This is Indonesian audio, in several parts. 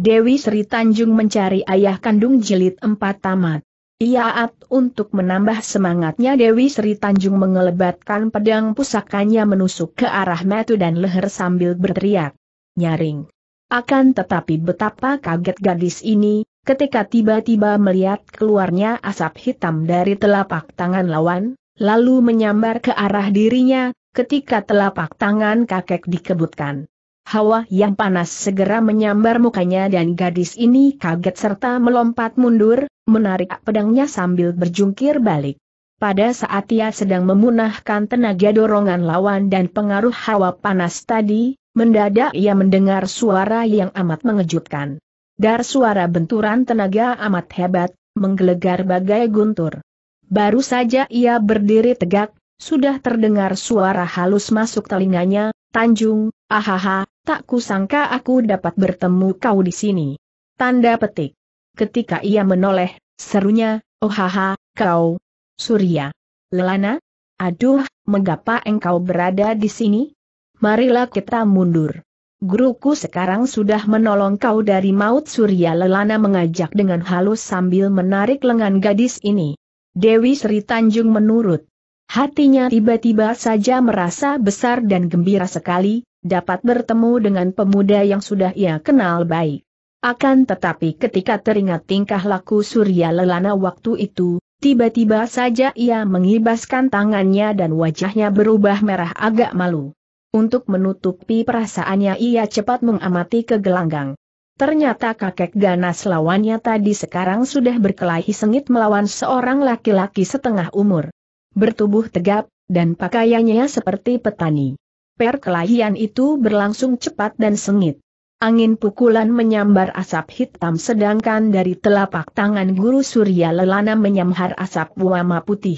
Dewi Sri Tanjung mencari ayah kandung jilid Empat tamat. Iaat untuk menambah semangatnya Dewi Sri Tanjung mengelebatkan pedang pusakanya menusuk ke arah metu dan leher sambil berteriak. Nyaring. Akan tetapi betapa kaget gadis ini, ketika tiba-tiba melihat keluarnya asap hitam dari telapak tangan lawan, lalu menyambar ke arah dirinya, ketika telapak tangan kakek dikebutkan. Hawa yang panas segera menyambar mukanya dan gadis ini kaget serta melompat mundur, menarik pedangnya sambil berjungkir balik. Pada saat ia sedang memunahkan tenaga dorongan lawan dan pengaruh hawa panas tadi, mendadak ia mendengar suara yang amat mengejutkan. Dar suara benturan tenaga amat hebat, menggelegar bagai guntur. Baru saja ia berdiri tegak, sudah terdengar suara halus masuk telinganya, Tanjung, ahaha, Tak kusangka aku dapat bertemu kau di sini. Tanda petik. Ketika ia menoleh, serunya, oh haha, kau. Surya. Lelana? Aduh, mengapa engkau berada di sini? Marilah kita mundur. Guruku sekarang sudah menolong kau dari maut Surya Lelana mengajak dengan halus sambil menarik lengan gadis ini. Dewi Sri Tanjung menurut. Hatinya tiba-tiba saja merasa besar dan gembira sekali, dapat bertemu dengan pemuda yang sudah ia kenal baik. Akan tetapi ketika teringat tingkah laku Surya Lelana waktu itu, tiba-tiba saja ia mengibaskan tangannya dan wajahnya berubah merah agak malu. Untuk menutupi perasaannya ia cepat mengamati ke gelanggang. Ternyata kakek ganas lawannya tadi sekarang sudah berkelahi sengit melawan seorang laki-laki setengah umur. Bertubuh tegap, dan pakaiannya seperti petani perkelahian itu berlangsung cepat dan sengit. Angin pukulan menyambar asap hitam sedangkan dari telapak tangan guru Surya Lelana menyamhar asap buama putih.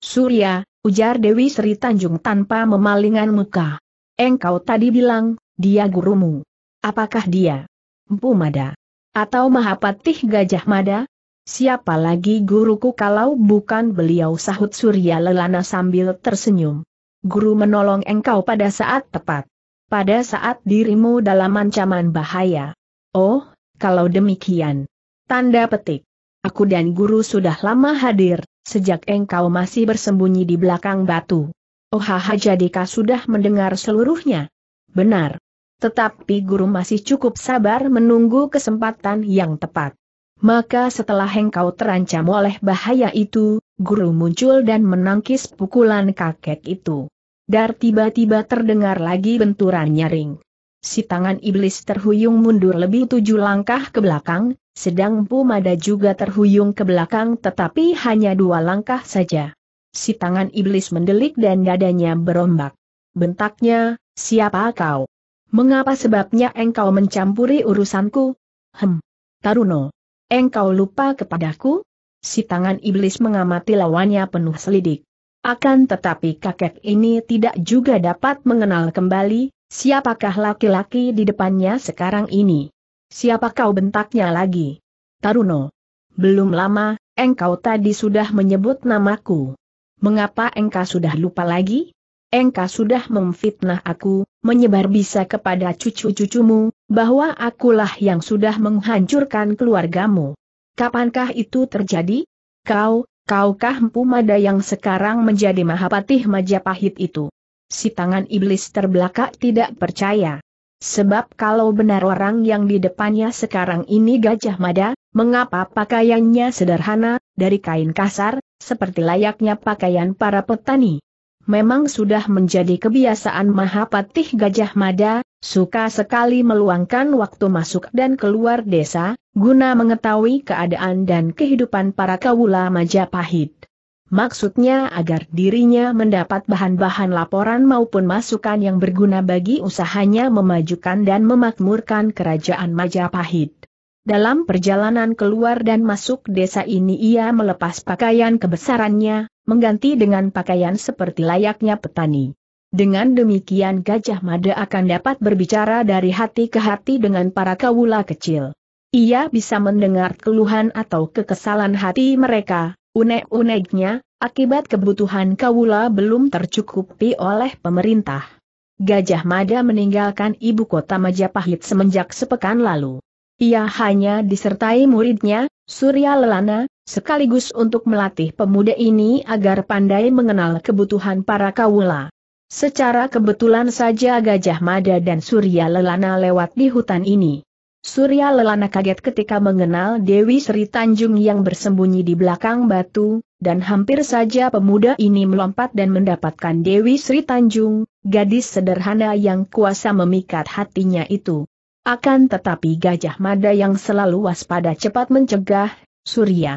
Surya, ujar Dewi Sri Tanjung tanpa memalingan muka. Engkau tadi bilang, dia gurumu. Apakah dia? Empu Mada. Atau Mahapatih Gajah Mada? Siapa lagi guruku kalau bukan beliau sahut Surya Lelana sambil tersenyum guru menolong engkau pada saat tepat. Pada saat dirimu dalam ancaman bahaya. Oh, kalau demikian. Tanda petik. Aku dan guru sudah lama hadir, sejak engkau masih bersembunyi di belakang batu. Oh haha kau sudah mendengar seluruhnya? Benar. Tetapi guru masih cukup sabar menunggu kesempatan yang tepat. Maka setelah engkau terancam oleh bahaya itu, guru muncul dan menangkis pukulan kakek itu. Dar tiba-tiba terdengar lagi benturan nyaring. Si tangan iblis terhuyung mundur lebih tujuh langkah ke belakang, sedang Pumada juga terhuyung ke belakang tetapi hanya dua langkah saja. Si tangan iblis mendelik dan dadanya berombak. Bentaknya, siapa kau? Mengapa sebabnya engkau mencampuri urusanku? Hem. Taruno. Engkau lupa kepadaku? Si tangan iblis mengamati lawannya penuh selidik. Akan tetapi kakek ini tidak juga dapat mengenal kembali, siapakah laki-laki di depannya sekarang ini. Siapa kau bentaknya lagi? Taruno. Belum lama, engkau tadi sudah menyebut namaku. Mengapa engkau sudah lupa lagi? Engkau sudah memfitnah aku, menyebar bisa kepada cucu-cucumu, bahwa akulah yang sudah menghancurkan keluargamu. Kapankah itu terjadi? Kau, Kaukah Empu Mada yang sekarang menjadi Mahapatih Majapahit itu? Si tangan iblis terbelakang tidak percaya. Sebab kalau benar orang yang di depannya sekarang ini Gajah Mada, mengapa pakaiannya sederhana, dari kain kasar, seperti layaknya pakaian para petani? Memang sudah menjadi kebiasaan Mahapatih Gajah Mada, Suka sekali meluangkan waktu masuk dan keluar desa, guna mengetahui keadaan dan kehidupan para kawula Majapahit. Maksudnya agar dirinya mendapat bahan-bahan laporan maupun masukan yang berguna bagi usahanya memajukan dan memakmurkan kerajaan Majapahit. Dalam perjalanan keluar dan masuk desa ini ia melepas pakaian kebesarannya, mengganti dengan pakaian seperti layaknya petani. Dengan demikian Gajah Mada akan dapat berbicara dari hati ke hati dengan para kawula kecil. Ia bisa mendengar keluhan atau kekesalan hati mereka, unek-uneknya, akibat kebutuhan kawula belum tercukupi oleh pemerintah. Gajah Mada meninggalkan ibu kota Majapahit semenjak sepekan lalu. Ia hanya disertai muridnya, Surya Lelana, sekaligus untuk melatih pemuda ini agar pandai mengenal kebutuhan para kawula. Secara kebetulan saja Gajah Mada dan Surya Lelana lewat di hutan ini. Surya Lelana kaget ketika mengenal Dewi Sri Tanjung yang bersembunyi di belakang batu, dan hampir saja pemuda ini melompat dan mendapatkan Dewi Sri Tanjung, gadis sederhana yang kuasa memikat hatinya itu. Akan tetapi Gajah Mada yang selalu waspada cepat mencegah, Surya.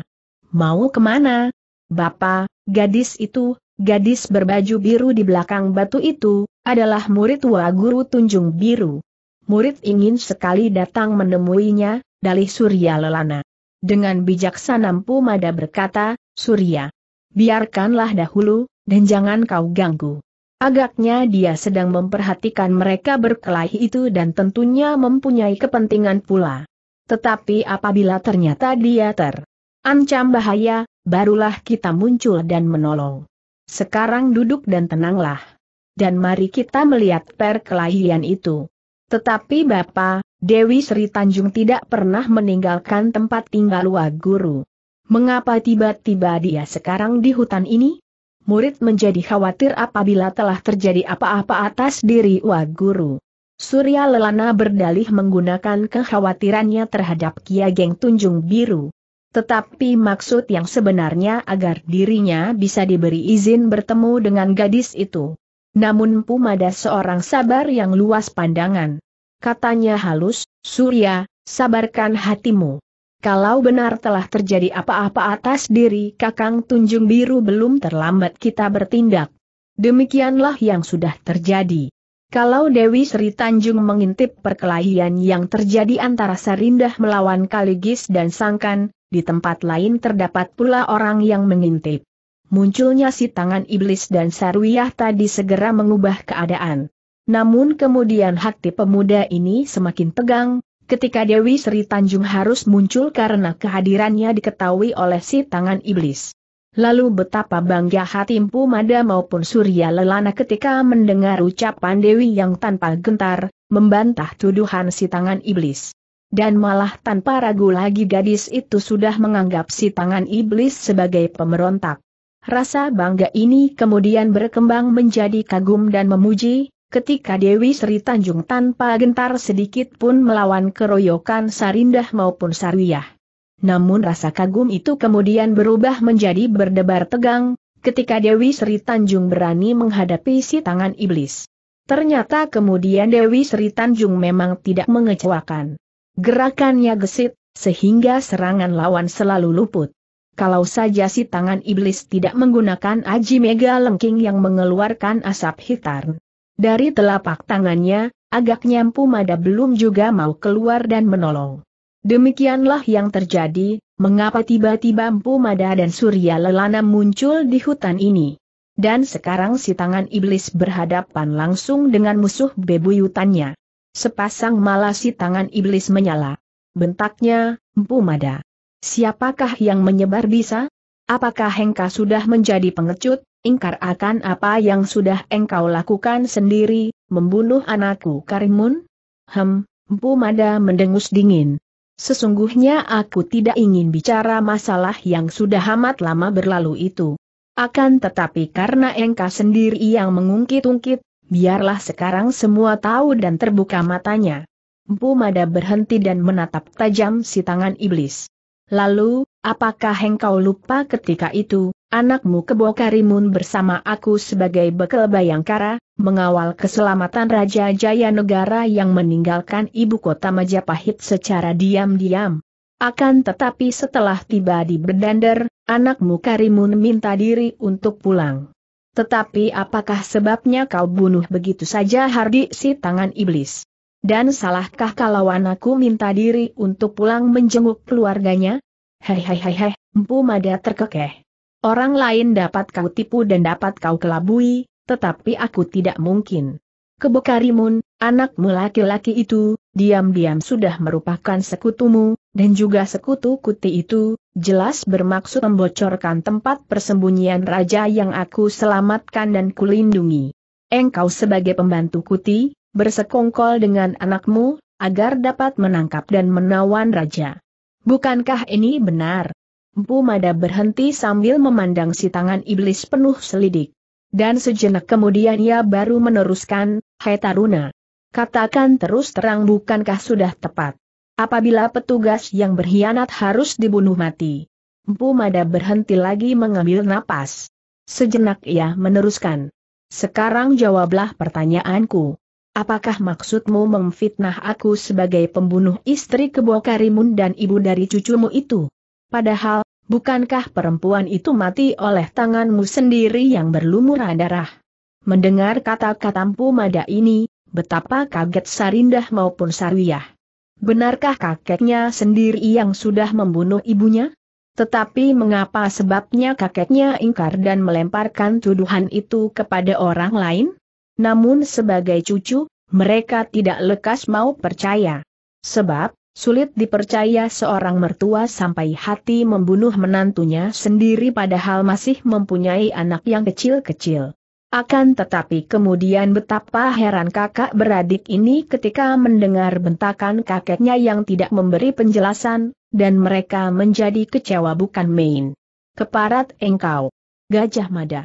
Mau kemana? Bapak, gadis itu, Gadis berbaju biru di belakang batu itu, adalah murid wa guru Tunjung Biru. Murid ingin sekali datang menemuinya, dalih Surya Lelana. Dengan bijaksana Mpu Mada berkata, Surya, biarkanlah dahulu, dan jangan kau ganggu. Agaknya dia sedang memperhatikan mereka berkelahi itu dan tentunya mempunyai kepentingan pula. Tetapi apabila ternyata dia terancam bahaya, barulah kita muncul dan menolong. Sekarang duduk dan tenanglah. Dan mari kita melihat perkelahian itu. Tetapi Bapak, Dewi Sri Tanjung tidak pernah meninggalkan tempat tinggal Guru. Mengapa tiba-tiba dia sekarang di hutan ini? Murid menjadi khawatir apabila telah terjadi apa-apa atas diri Guru. Surya Lelana berdalih menggunakan kekhawatirannya terhadap Kia Geng Tunjung Biru. Tetapi maksud yang sebenarnya agar dirinya bisa diberi izin bertemu dengan gadis itu. Namun Pumada seorang sabar yang luas pandangan. Katanya halus, Surya, sabarkan hatimu. Kalau benar telah terjadi apa-apa atas diri Kakang Tunjung Biru belum terlambat kita bertindak. Demikianlah yang sudah terjadi. Kalau Dewi Sri Tanjung mengintip perkelahian yang terjadi antara Sarindah melawan Kaligis dan Sangkan, di tempat lain terdapat pula orang yang mengintip. Munculnya si tangan iblis dan sarwiyah tadi segera mengubah keadaan. Namun kemudian hati pemuda ini semakin tegang, ketika Dewi Sri Tanjung harus muncul karena kehadirannya diketahui oleh si tangan iblis. Lalu betapa bangga hati Mpu Mada maupun Surya Lelana ketika mendengar ucapan Dewi yang tanpa gentar, membantah tuduhan si tangan iblis. Dan malah tanpa ragu lagi gadis itu sudah menganggap si tangan iblis sebagai pemberontak. Rasa bangga ini kemudian berkembang menjadi kagum dan memuji, ketika Dewi Sri Tanjung tanpa gentar sedikit pun melawan keroyokan Sarindah maupun Sarwiyah. Namun rasa kagum itu kemudian berubah menjadi berdebar tegang, ketika Dewi Sri Tanjung berani menghadapi si tangan iblis. Ternyata kemudian Dewi Sri Tanjung memang tidak mengecewakan. Gerakannya gesit, sehingga serangan lawan selalu luput. Kalau saja si tangan iblis tidak menggunakan aji mega lengking yang mengeluarkan asap hitam. Dari telapak tangannya, agaknya Pumada belum juga mau keluar dan menolong. Demikianlah yang terjadi, mengapa tiba-tiba Pumada dan Surya Lelana muncul di hutan ini. Dan sekarang si tangan iblis berhadapan langsung dengan musuh bebuyutannya. Sepasang malasi tangan iblis menyala. Bentaknya, Mpu Mada. Siapakah yang menyebar bisa? Apakah Hengka sudah menjadi pengecut, ingkar akan apa yang sudah engkau lakukan sendiri, membunuh anakku Karimun? Hem, Mpu Mada mendengus dingin. Sesungguhnya aku tidak ingin bicara masalah yang sudah amat lama berlalu itu. Akan tetapi karena engkau sendiri yang mengungkit-ungkit, biarlah sekarang semua tahu dan terbuka matanya. Empu Mada berhenti dan menatap tajam si tangan iblis. Lalu, apakah engkau lupa ketika itu, anakmu Karimun bersama aku sebagai bekal Bayangkara, mengawal keselamatan Raja Jaya Negara yang meninggalkan ibu kota Majapahit secara diam-diam? Akan tetapi setelah tiba di Bedander, anakmu Karimun minta diri untuk pulang. Tetapi apakah sebabnya kau bunuh begitu saja Hardi si tangan iblis? Dan salahkah kalau anakku minta diri untuk pulang menjenguk keluarganya? Hehehehe, Empu Mada terkekeh. Orang lain dapat kau tipu dan dapat kau kelabui, tetapi aku tidak mungkin. Kebokarimun, anakmu laki-laki itu, diam-diam sudah merupakan sekutumu, dan juga sekutu kuti itu, jelas bermaksud membocorkan tempat persembunyian raja yang aku selamatkan dan kulindungi. Engkau sebagai pembantu kuti, bersekongkol dengan anakmu, agar dapat menangkap dan menawan raja. Bukankah ini benar? Empu Mada berhenti sambil memandang si tangan iblis penuh selidik. Dan sejenak kemudian ia baru meneruskan, Hai Taruna. Katakan terus terang bukankah sudah tepat? Apabila petugas yang berkhianat harus dibunuh mati. Empu Mada berhenti lagi mengambil napas. Sejenak ia meneruskan. Sekarang jawablah pertanyaanku. Apakah maksudmu memfitnah aku sebagai pembunuh istri kebo Karimun dan ibu dari cucumu itu? Padahal, bukankah perempuan itu mati oleh tanganmu sendiri yang berlumuran darah? Mendengar kata-kata Mpu Mada ini, betapa kaget Sarindah maupun Sarwiyah. Benarkah kakeknya sendiri yang sudah membunuh ibunya? Tetapi mengapa sebabnya kakeknya ingkar dan melemparkan tuduhan itu kepada orang lain? Namun sebagai cucu, mereka tidak lekas mau percaya. Sebab, sulit dipercaya seorang mertua sampai hati membunuh menantunya sendiri padahal masih mempunyai anak yang kecil-kecil. Akan tetapi kemudian betapa heran kakak beradik ini ketika mendengar bentakan kakeknya yang tidak memberi penjelasan, dan mereka menjadi kecewa bukan main. Keparat engkau. Gajah Mada.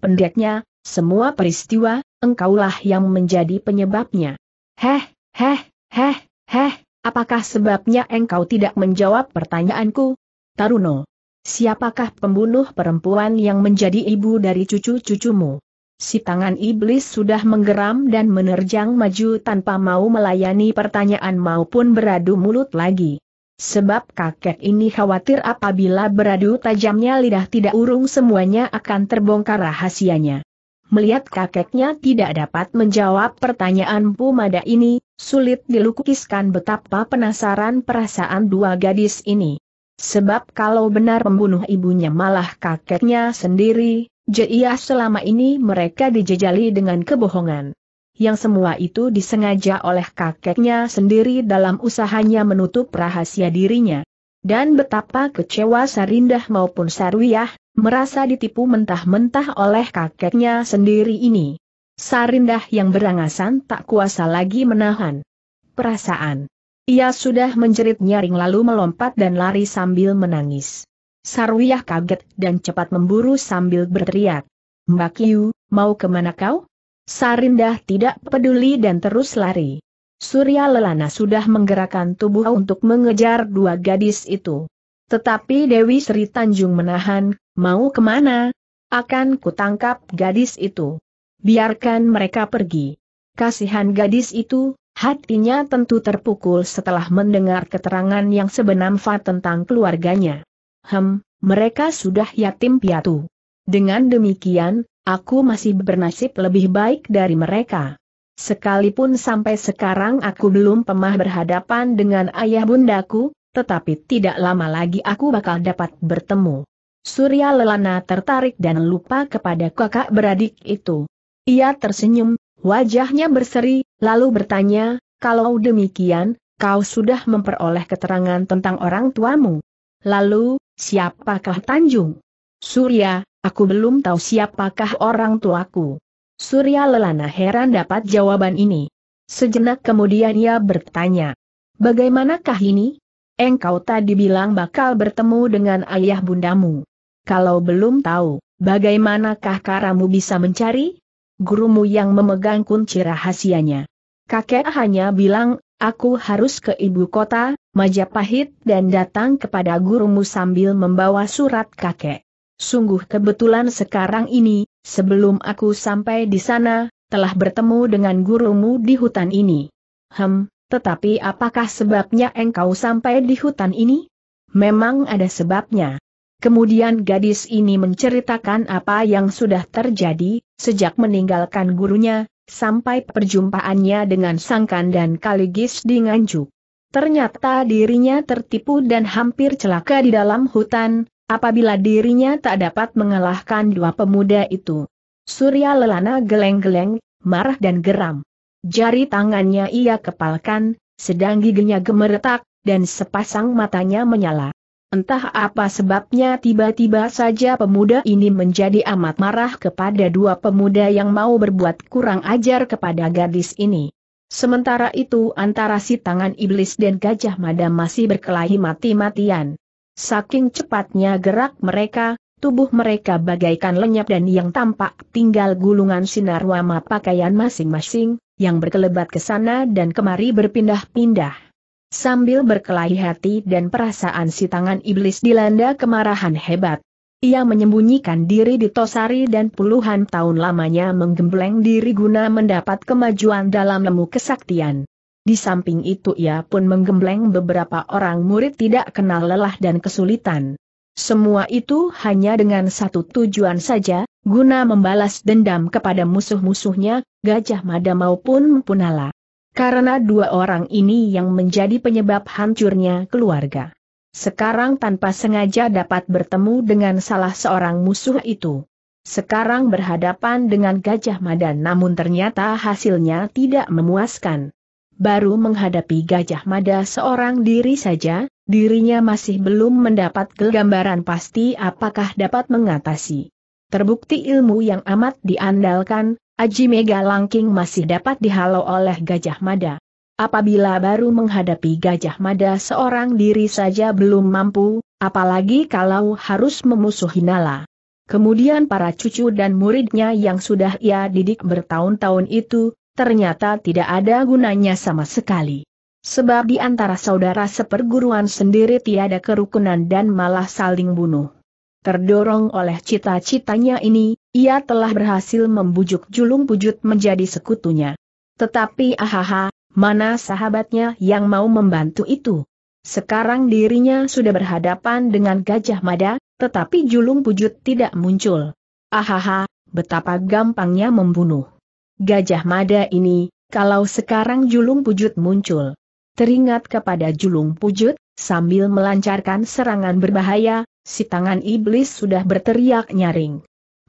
Pendeknya, semua peristiwa, engkaulah yang menjadi penyebabnya. Heh, heh, heh, heh, apakah sebabnya engkau tidak menjawab pertanyaanku? Taruno. Siapakah pembunuh perempuan yang menjadi ibu dari cucu-cucumu? Si tangan iblis sudah menggeram dan menerjang maju tanpa mau melayani pertanyaan maupun beradu mulut lagi. Sebab kakek ini khawatir apabila beradu tajamnya lidah tidak urung semuanya akan terbongkar rahasianya. Melihat kakeknya tidak dapat menjawab pertanyaan Pumada ini, sulit dilukiskan betapa penasaran perasaan dua gadis ini. Sebab kalau benar pembunuh ibunya malah kakeknya sendiri, Jia selama ini mereka dijejali dengan kebohongan. Yang semua itu disengaja oleh kakeknya sendiri dalam usahanya menutup rahasia dirinya. Dan betapa kecewa Sarindah maupun Sarwiyah, merasa ditipu mentah-mentah oleh kakeknya sendiri ini. Sarindah yang berangasan tak kuasa lagi menahan perasaan. Ia sudah menjerit nyaring lalu melompat dan lari sambil menangis. Sarwiyah kaget dan cepat memburu sambil berteriak. Mbak Yu, mau kemana kau? Sarindah tidak peduli dan terus lari. Surya Lelana sudah menggerakkan tubuh untuk mengejar dua gadis itu. Tetapi Dewi Sri Tanjung menahan, mau kemana? Akan kutangkap gadis itu. Biarkan mereka pergi. Kasihan gadis itu, hatinya tentu terpukul setelah mendengar keterangan yang sebenarnya tentang keluarganya. Hem, mereka sudah yatim piatu. Dengan demikian, aku masih bernasib lebih baik dari mereka. Sekalipun sampai sekarang aku belum pemah berhadapan dengan ayah bundaku, tetapi tidak lama lagi aku bakal dapat bertemu. Surya Lelana tertarik dan lupa kepada kakak beradik itu. Ia tersenyum, wajahnya berseri, lalu bertanya, kalau demikian, kau sudah memperoleh keterangan tentang orang tuamu. Lalu, siapakah Tanjung? Surya, aku belum tahu siapakah orang tuaku. Surya lelana heran dapat jawaban ini. Sejenak kemudian ia bertanya, Bagaimanakah ini? Engkau tadi bilang bakal bertemu dengan ayah bundamu. Kalau belum tahu, bagaimanakah karamu bisa mencari? Gurumu yang memegang kunci rahasianya. Kakek hanya bilang Aku harus ke ibu kota, Majapahit, dan datang kepada gurumu sambil membawa surat kakek. Sungguh kebetulan sekarang ini, sebelum aku sampai di sana, telah bertemu dengan gurumu di hutan ini. Hem, tetapi apakah sebabnya engkau sampai di hutan ini? Memang ada sebabnya. Kemudian gadis ini menceritakan apa yang sudah terjadi, sejak meninggalkan gurunya, sampai perjumpaannya dengan Sangkan dan Kaligis di Nganjuk. Ternyata dirinya tertipu dan hampir celaka di dalam hutan, apabila dirinya tak dapat mengalahkan dua pemuda itu. Surya Lelana geleng-geleng, marah dan geram. Jari tangannya ia kepalkan, sedang giginya gemeretak, dan sepasang matanya menyala. Entah apa sebabnya tiba-tiba saja pemuda ini menjadi amat marah kepada dua pemuda yang mau berbuat kurang ajar kepada gadis ini. Sementara itu antara si tangan iblis dan gajah mada masih berkelahi mati-matian. Saking cepatnya gerak mereka, tubuh mereka bagaikan lenyap dan yang tampak tinggal gulungan sinar wama pakaian masing-masing, yang berkelebat ke sana dan kemari berpindah-pindah. Sambil berkelahi hati dan perasaan si tangan iblis dilanda kemarahan hebat. Ia menyembunyikan diri di Tosari dan puluhan tahun lamanya menggembleng diri guna mendapat kemajuan dalam lemu kesaktian. Di samping itu ia pun menggembleng beberapa orang murid tidak kenal lelah dan kesulitan. Semua itu hanya dengan satu tujuan saja, guna membalas dendam kepada musuh-musuhnya, Gajah Mada maupun Punala. Karena dua orang ini yang menjadi penyebab hancurnya keluarga. Sekarang tanpa sengaja dapat bertemu dengan salah seorang musuh itu. Sekarang berhadapan dengan Gajah Mada namun ternyata hasilnya tidak memuaskan. Baru menghadapi Gajah Mada seorang diri saja, dirinya masih belum mendapat kegambaran pasti apakah dapat mengatasi. Terbukti ilmu yang amat diandalkan, Aji Mega Langking masih dapat dihalau oleh Gajah Mada. Apabila baru menghadapi Gajah Mada seorang diri saja belum mampu, apalagi kalau harus memusuhi Nala. Kemudian para cucu dan muridnya yang sudah ia didik bertahun-tahun itu, ternyata tidak ada gunanya sama sekali. Sebab di antara saudara seperguruan sendiri tiada kerukunan dan malah saling bunuh. Terdorong oleh cita-citanya ini, ia telah berhasil membujuk julung pujut menjadi sekutunya. Tetapi ahaha, mana sahabatnya yang mau membantu itu? Sekarang dirinya sudah berhadapan dengan Gajah Mada, tetapi julung pujut tidak muncul. Ahaha, betapa gampangnya membunuh. Gajah Mada ini, kalau sekarang julung pujut muncul. Teringat kepada julung pujut, sambil melancarkan serangan berbahaya, si tangan iblis sudah berteriak nyaring.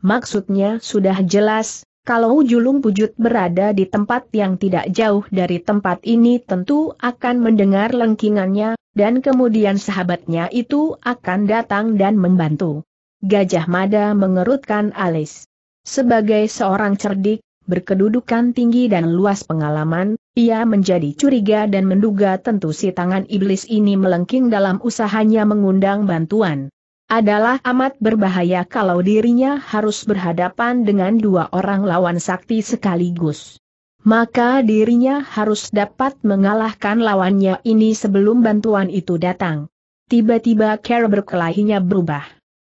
Maksudnya sudah jelas, kalau julung pujut berada di tempat yang tidak jauh dari tempat ini tentu akan mendengar lengkingannya, dan kemudian sahabatnya itu akan datang dan membantu. Gajah Mada mengerutkan alis. Sebagai seorang cerdik, berkedudukan tinggi dan luas pengalaman, ia menjadi curiga dan menduga tentu si tangan iblis ini melengking dalam usahanya mengundang bantuan adalah amat berbahaya kalau dirinya harus berhadapan dengan dua orang lawan sakti sekaligus. Maka dirinya harus dapat mengalahkan lawannya ini sebelum bantuan itu datang. Tiba-tiba Kera berkelahinya berubah.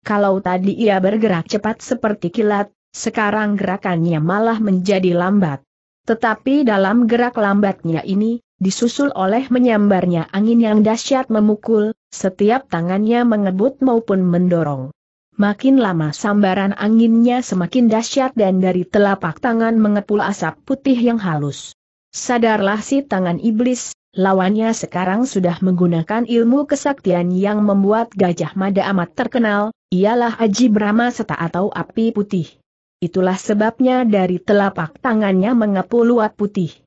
Kalau tadi ia bergerak cepat seperti kilat, sekarang gerakannya malah menjadi lambat. Tetapi dalam gerak lambatnya ini, disusul oleh menyambarnya angin yang dahsyat memukul, setiap tangannya mengebut maupun mendorong. Makin lama sambaran anginnya semakin dahsyat dan dari telapak tangan mengepul asap putih yang halus. Sadarlah si tangan iblis, lawannya sekarang sudah menggunakan ilmu kesaktian yang membuat Gajah Mada amat terkenal, ialah aji Brahma Seta atau Api Putih. Itulah sebabnya dari telapak tangannya mengepul luat putih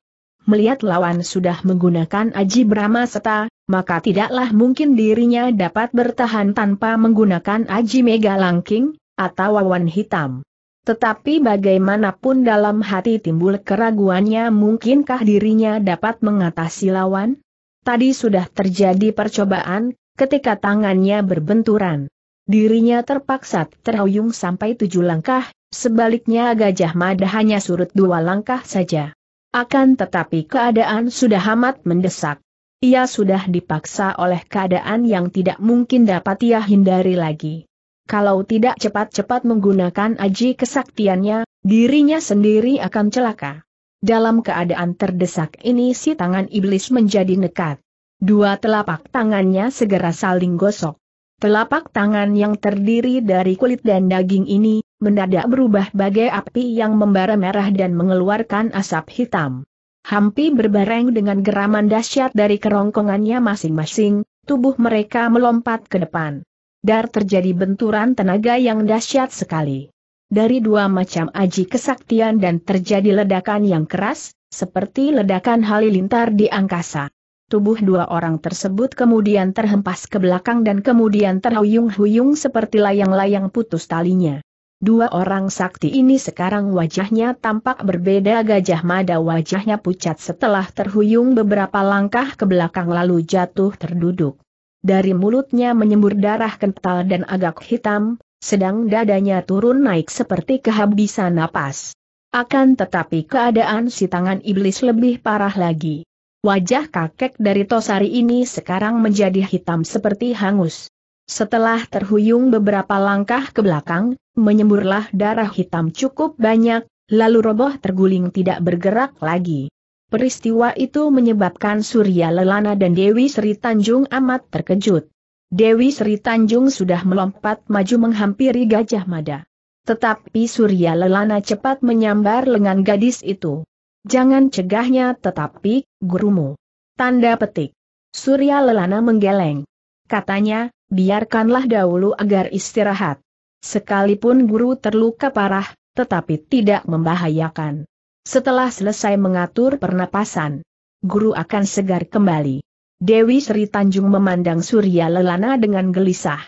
melihat lawan sudah menggunakan Aji Brahma Seta, maka tidaklah mungkin dirinya dapat bertahan tanpa menggunakan Aji Mega Langking, atau Wawan Hitam. Tetapi bagaimanapun dalam hati timbul keraguannya mungkinkah dirinya dapat mengatasi lawan? Tadi sudah terjadi percobaan, ketika tangannya berbenturan. Dirinya terpaksa terhuyung sampai tujuh langkah, sebaliknya Gajah Mada hanya surut dua langkah saja. Akan tetapi keadaan sudah amat mendesak. Ia sudah dipaksa oleh keadaan yang tidak mungkin dapat ia hindari lagi. Kalau tidak cepat-cepat menggunakan aji kesaktiannya, dirinya sendiri akan celaka. Dalam keadaan terdesak ini si tangan iblis menjadi nekat. Dua telapak tangannya segera saling gosok. Telapak tangan yang terdiri dari kulit dan daging ini, mendadak berubah bagai api yang membara merah dan mengeluarkan asap hitam. Hampi berbareng dengan geraman dahsyat dari kerongkongannya masing-masing, tubuh mereka melompat ke depan. Dar terjadi benturan tenaga yang dahsyat sekali. Dari dua macam aji kesaktian dan terjadi ledakan yang keras, seperti ledakan halilintar di angkasa. Tubuh dua orang tersebut kemudian terhempas ke belakang dan kemudian terhuyung-huyung seperti layang-layang putus talinya. Dua orang sakti ini sekarang wajahnya tampak berbeda Gajah Mada wajahnya pucat setelah terhuyung beberapa langkah ke belakang lalu jatuh terduduk. Dari mulutnya menyembur darah kental dan agak hitam, sedang dadanya turun naik seperti kehabisan napas. Akan tetapi keadaan si tangan iblis lebih parah lagi. Wajah kakek dari Tosari ini sekarang menjadi hitam seperti hangus. Setelah terhuyung beberapa langkah ke belakang, menyemburlah darah hitam cukup banyak, lalu roboh terguling tidak bergerak lagi. Peristiwa itu menyebabkan Surya Lelana dan Dewi Sri Tanjung amat terkejut. Dewi Sri Tanjung sudah melompat maju menghampiri Gajah Mada. Tetapi Surya Lelana cepat menyambar lengan gadis itu. Jangan cegahnya tetapi, gurumu. Tanda petik. Surya Lelana menggeleng. Katanya, biarkanlah dahulu agar istirahat. Sekalipun guru terluka parah, tetapi tidak membahayakan. Setelah selesai mengatur pernapasan, guru akan segar kembali. Dewi Sri Tanjung memandang Surya Lelana dengan gelisah.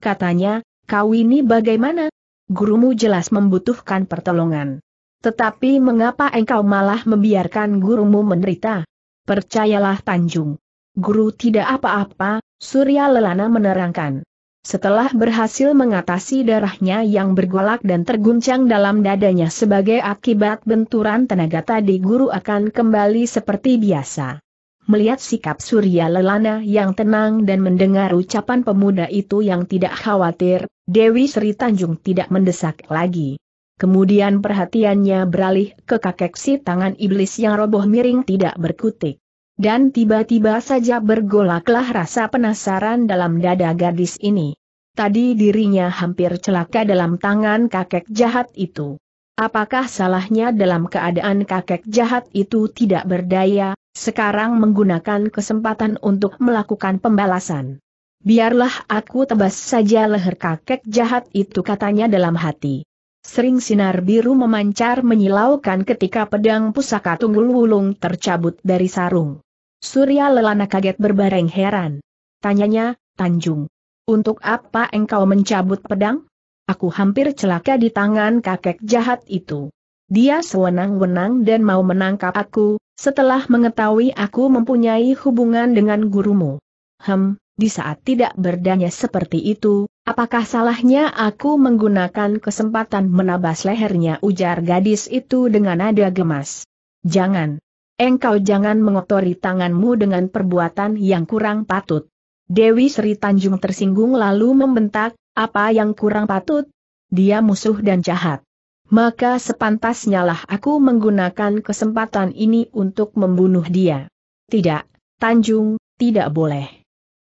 Katanya, kau ini bagaimana? Gurumu jelas membutuhkan pertolongan. Tetapi mengapa engkau malah membiarkan gurumu menderita? Percayalah Tanjung. Guru tidak apa-apa, Surya Lelana menerangkan. Setelah berhasil mengatasi darahnya yang bergolak dan terguncang dalam dadanya sebagai akibat benturan tenaga tadi guru akan kembali seperti biasa. Melihat sikap Surya Lelana yang tenang dan mendengar ucapan pemuda itu yang tidak khawatir, Dewi Sri Tanjung tidak mendesak lagi. Kemudian perhatiannya beralih ke kakek si tangan iblis yang roboh miring tidak berkutik. Dan tiba-tiba saja bergolaklah rasa penasaran dalam dada gadis ini. Tadi dirinya hampir celaka dalam tangan kakek jahat itu. Apakah salahnya dalam keadaan kakek jahat itu tidak berdaya, sekarang menggunakan kesempatan untuk melakukan pembalasan. Biarlah aku tebas saja leher kakek jahat itu katanya dalam hati. Sering sinar biru memancar menyilaukan ketika pedang pusaka tunggul wulung tercabut dari sarung. Surya Lelana kaget berbareng heran. Tanyanya, Tanjung. Untuk apa engkau mencabut pedang? Aku hampir celaka di tangan kakek jahat itu. Dia sewenang-wenang dan mau menangkap aku, setelah mengetahui aku mempunyai hubungan dengan gurumu. Hem, di saat tidak berdanya seperti itu, apakah salahnya aku menggunakan kesempatan menabas lehernya ujar gadis itu dengan nada gemas. Jangan, Engkau jangan mengotori tanganmu dengan perbuatan yang kurang patut. Dewi Sri Tanjung tersinggung lalu membentak, apa yang kurang patut? Dia musuh dan jahat. Maka sepantasnya lah aku menggunakan kesempatan ini untuk membunuh dia. Tidak, Tanjung, tidak boleh.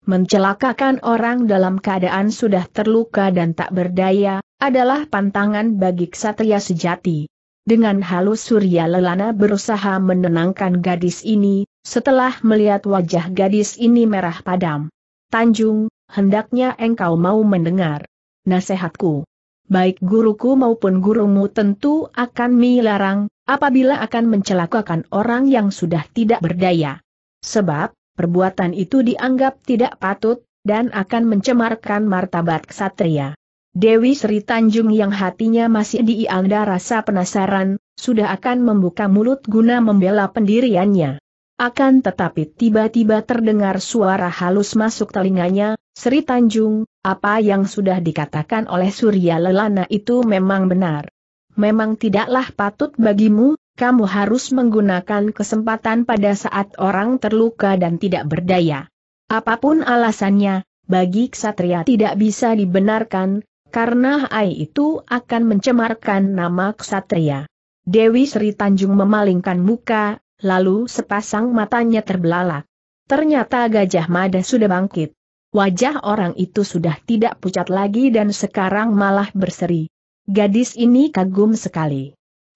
Mencelakakan orang dalam keadaan sudah terluka dan tak berdaya, adalah pantangan bagi ksatria sejati. Dengan halus Surya Lelana berusaha menenangkan gadis ini, setelah melihat wajah gadis ini merah padam. Tanjung, hendaknya engkau mau mendengar nasihatku. Baik guruku maupun gurumu tentu akan melarang, apabila akan mencelakakan orang yang sudah tidak berdaya. Sebab, perbuatan itu dianggap tidak patut, dan akan mencemarkan martabat ksatria. Dewi Sri Tanjung yang hatinya masih dianda rasa penasaran, sudah akan membuka mulut guna membela pendiriannya. Akan tetapi tiba-tiba terdengar suara halus masuk telinganya, Sri Tanjung, apa yang sudah dikatakan oleh Surya Lelana itu memang benar. Memang tidaklah patut bagimu, kamu harus menggunakan kesempatan pada saat orang terluka dan tidak berdaya. Apapun alasannya, bagi ksatria tidak bisa dibenarkan, karena air itu akan mencemarkan nama ksatria. Dewi Sri Tanjung memalingkan muka, lalu sepasang matanya terbelalak. Ternyata Gajah Mada sudah bangkit. Wajah orang itu sudah tidak pucat lagi dan sekarang malah berseri. Gadis ini kagum sekali.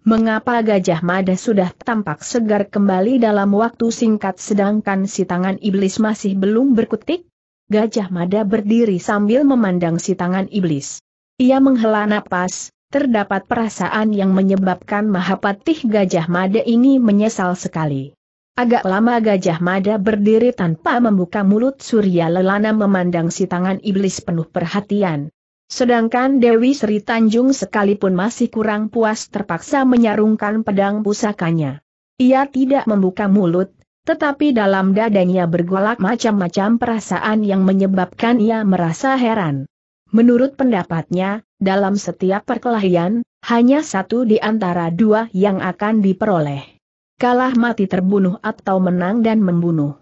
Mengapa Gajah Mada sudah tampak segar kembali dalam waktu singkat sedangkan si tangan iblis masih belum berkutik? Gajah Mada berdiri sambil memandang si tangan iblis. Ia menghela napas, terdapat perasaan yang menyebabkan Mahapatih Gajah Mada ini menyesal sekali. Agak lama Gajah Mada berdiri tanpa membuka mulut Surya Lelana memandang si tangan iblis penuh perhatian. Sedangkan Dewi Sri Tanjung sekalipun masih kurang puas terpaksa menyarungkan pedang pusakanya. Ia tidak membuka mulut, tetapi dalam dadanya bergolak macam-macam perasaan yang menyebabkan ia merasa heran. Menurut pendapatnya, dalam setiap perkelahian, hanya satu di antara dua yang akan diperoleh. Kalah mati terbunuh atau menang dan membunuh.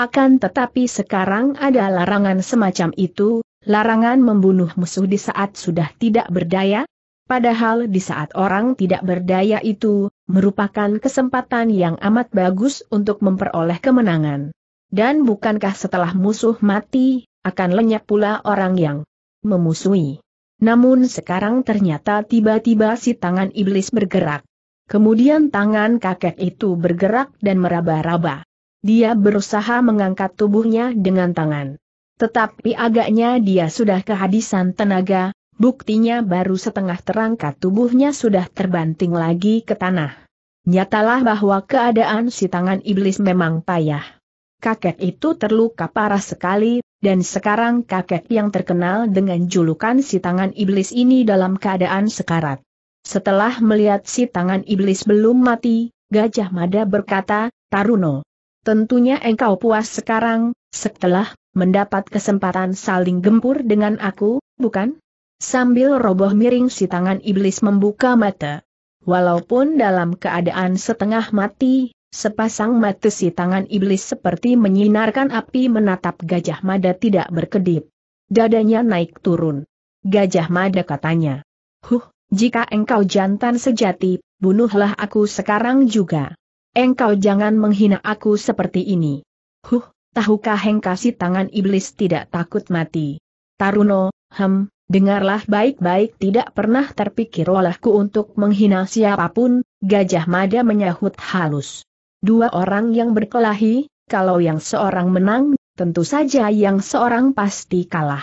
Akan tetapi sekarang ada larangan semacam itu, larangan membunuh musuh di saat sudah tidak berdaya, Padahal di saat orang tidak berdaya itu, merupakan kesempatan yang amat bagus untuk memperoleh kemenangan. Dan bukankah setelah musuh mati, akan lenyap pula orang yang memusuhi. Namun sekarang ternyata tiba-tiba si tangan iblis bergerak. Kemudian tangan kakek itu bergerak dan meraba-raba. Dia berusaha mengangkat tubuhnya dengan tangan. Tetapi agaknya dia sudah kehabisan tenaga, buktinya baru setengah terangkat tubuhnya sudah terbanting lagi ke tanah. Nyatalah bahwa keadaan si tangan iblis memang payah. Kakek itu terluka parah sekali, dan sekarang kakek yang terkenal dengan julukan si tangan iblis ini dalam keadaan sekarat. Setelah melihat si tangan iblis belum mati, Gajah Mada berkata, Taruno, tentunya engkau puas sekarang, setelah mendapat kesempatan saling gempur dengan aku, bukan? Sambil roboh miring si tangan iblis membuka mata. Walaupun dalam keadaan setengah mati, sepasang mata si tangan iblis seperti menyinarkan api menatap Gajah Mada tidak berkedip. Dadanya naik turun. Gajah Mada katanya. Huh, jika engkau jantan sejati, bunuhlah aku sekarang juga. Engkau jangan menghina aku seperti ini. Huh, tahukah engkau si tangan iblis tidak takut mati? Taruno, hem, Dengarlah baik-baik tidak pernah terpikir olehku untuk menghina siapapun, Gajah Mada menyahut halus. Dua orang yang berkelahi, kalau yang seorang menang, tentu saja yang seorang pasti kalah.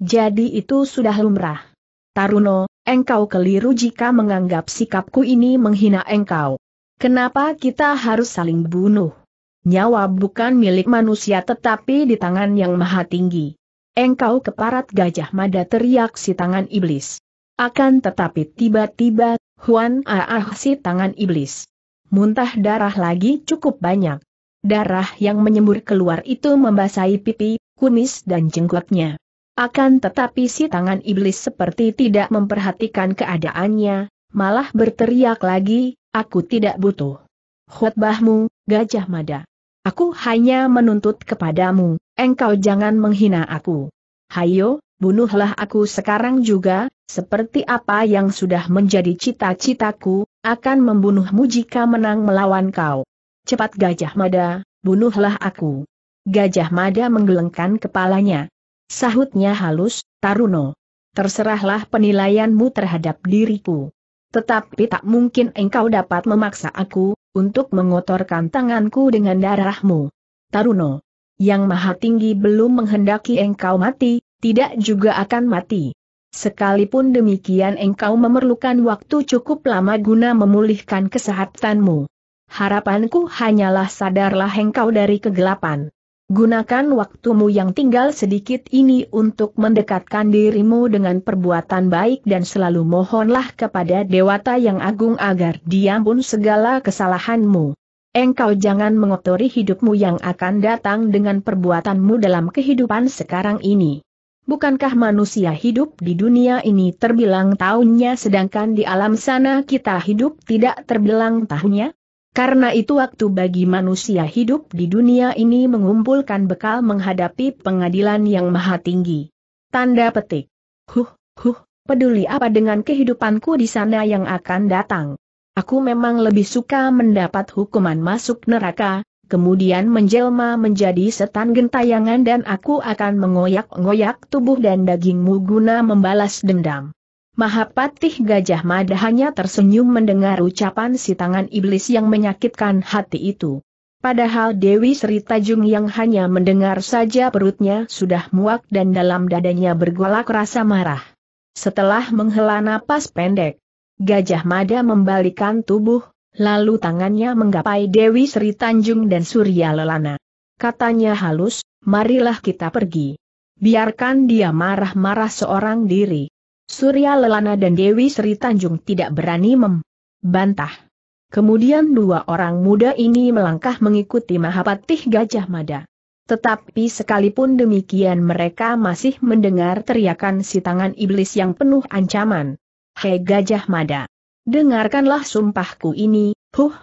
Jadi itu sudah lumrah. Taruno, engkau keliru jika menganggap sikapku ini menghina engkau. Kenapa kita harus saling bunuh? Nyawa bukan milik manusia tetapi di tangan yang maha tinggi. Engkau keparat gajah mada teriak si tangan iblis. Akan tetapi tiba-tiba, Huan Aah si tangan iblis. Muntah darah lagi cukup banyak. Darah yang menyembur keluar itu membasahi pipi, kumis dan jenggotnya. Akan tetapi si tangan iblis seperti tidak memperhatikan keadaannya, malah berteriak lagi, aku tidak butuh. Khotbahmu, Gajah Mada. Aku hanya menuntut kepadamu, Engkau jangan menghina aku. Hayo, bunuhlah aku sekarang juga, seperti apa yang sudah menjadi cita-citaku, akan membunuhmu jika menang melawan kau. Cepat Gajah Mada, bunuhlah aku. Gajah Mada menggelengkan kepalanya. Sahutnya halus, Taruno. Terserahlah penilaianmu terhadap diriku. Tetapi tak mungkin engkau dapat memaksa aku, untuk mengotorkan tanganku dengan darahmu. Taruno yang maha tinggi belum menghendaki engkau mati, tidak juga akan mati. Sekalipun demikian engkau memerlukan waktu cukup lama guna memulihkan kesehatanmu. Harapanku hanyalah sadarlah engkau dari kegelapan. Gunakan waktumu yang tinggal sedikit ini untuk mendekatkan dirimu dengan perbuatan baik dan selalu mohonlah kepada Dewata yang agung agar diampun segala kesalahanmu engkau jangan mengotori hidupmu yang akan datang dengan perbuatanmu dalam kehidupan sekarang ini. Bukankah manusia hidup di dunia ini terbilang tahunnya sedangkan di alam sana kita hidup tidak terbilang tahunnya? Karena itu waktu bagi manusia hidup di dunia ini mengumpulkan bekal menghadapi pengadilan yang maha tinggi. Tanda petik. Huh, huh, peduli apa dengan kehidupanku di sana yang akan datang? Aku memang lebih suka mendapat hukuman masuk neraka, kemudian menjelma menjadi setan gentayangan dan aku akan mengoyak-ngoyak tubuh dan dagingmu guna membalas dendam. Mahapatih Gajah Mada hanya tersenyum mendengar ucapan si tangan iblis yang menyakitkan hati itu. Padahal Dewi Sri Tajung yang hanya mendengar saja perutnya sudah muak dan dalam dadanya bergolak rasa marah. Setelah menghela napas pendek, Gajah Mada membalikan tubuh, lalu tangannya menggapai Dewi Sri Tanjung dan Surya Lelana. Katanya halus, marilah kita pergi. Biarkan dia marah-marah seorang diri. Surya Lelana dan Dewi Sri Tanjung tidak berani membantah. Kemudian dua orang muda ini melangkah mengikuti Mahapatih Gajah Mada. Tetapi sekalipun demikian mereka masih mendengar teriakan si tangan iblis yang penuh ancaman. Hei Gajah Mada. Dengarkanlah sumpahku ini, huh.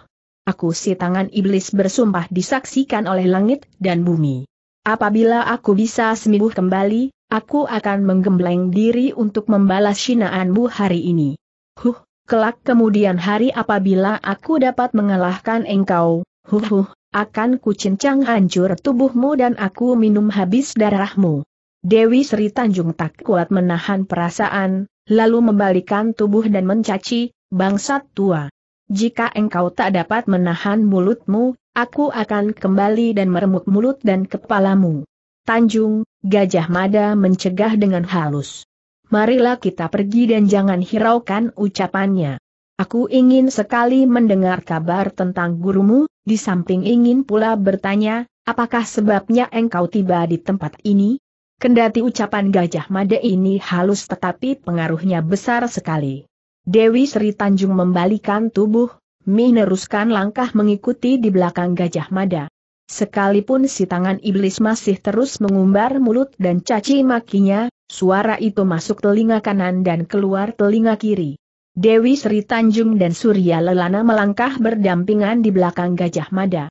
Aku si tangan iblis bersumpah disaksikan oleh langit dan bumi. Apabila aku bisa sembuh kembali, aku akan menggembleng diri untuk membalas sinaanmu hari ini. Huh, kelak kemudian hari apabila aku dapat mengalahkan engkau, huh, huh akan kucincang hancur tubuhmu dan aku minum habis darahmu. Dewi Sri Tanjung tak kuat menahan perasaan, lalu membalikan tubuh dan mencaci, bangsat tua. Jika engkau tak dapat menahan mulutmu, aku akan kembali dan meremuk mulut dan kepalamu. Tanjung, Gajah Mada mencegah dengan halus. Marilah kita pergi dan jangan hiraukan ucapannya. Aku ingin sekali mendengar kabar tentang gurumu, di samping ingin pula bertanya, apakah sebabnya engkau tiba di tempat ini? Kendati ucapan Gajah Mada ini halus tetapi pengaruhnya besar sekali. Dewi Sri Tanjung membalikan tubuh, meneruskan langkah mengikuti di belakang Gajah Mada. Sekalipun si tangan iblis masih terus mengumbar mulut dan caci makinya, suara itu masuk telinga kanan dan keluar telinga kiri. Dewi Sri Tanjung dan Surya Lelana melangkah berdampingan di belakang Gajah Mada.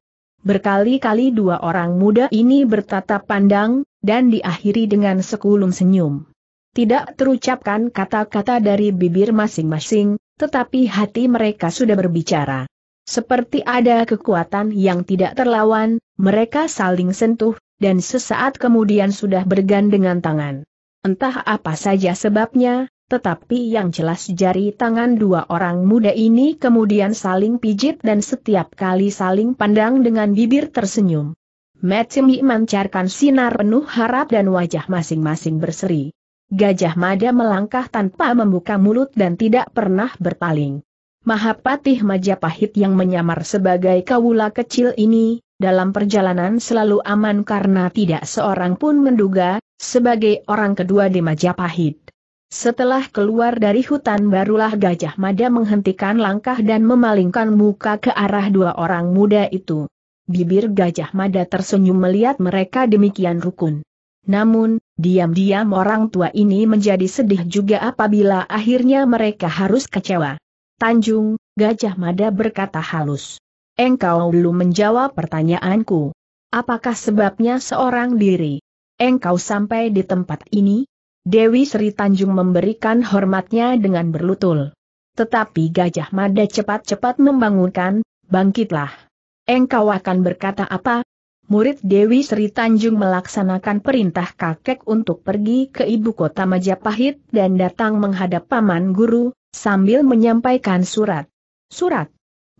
Berkali-kali dua orang muda ini bertatap pandang, dan diakhiri dengan sekulum senyum. Tidak terucapkan kata-kata dari bibir masing-masing, tetapi hati mereka sudah berbicara. Seperti ada kekuatan yang tidak terlawan, mereka saling sentuh, dan sesaat kemudian sudah bergandengan tangan. Entah apa saja sebabnya, tetapi yang jelas jari tangan dua orang muda ini kemudian saling pijit dan setiap kali saling pandang dengan bibir tersenyum. Matsimi mancarkan sinar penuh harap dan wajah masing-masing berseri. Gajah Mada melangkah tanpa membuka mulut dan tidak pernah berpaling. Mahapatih Majapahit yang menyamar sebagai kawula kecil ini, dalam perjalanan selalu aman karena tidak seorang pun menduga, sebagai orang kedua di Majapahit. Setelah keluar dari hutan barulah Gajah Mada menghentikan langkah dan memalingkan muka ke arah dua orang muda itu. Bibir Gajah Mada tersenyum melihat mereka demikian rukun. Namun, diam-diam orang tua ini menjadi sedih juga apabila akhirnya mereka harus kecewa. Tanjung, Gajah Mada berkata halus. Engkau belum menjawab pertanyaanku. Apakah sebabnya seorang diri? Engkau sampai di tempat ini? Dewi Sri Tanjung memberikan hormatnya dengan berlutul. Tetapi Gajah Mada cepat-cepat membangunkan, bangkitlah. Engkau akan berkata apa? Murid Dewi Sri Tanjung melaksanakan perintah kakek untuk pergi ke ibu kota Majapahit dan datang menghadap paman guru, sambil menyampaikan surat. Surat?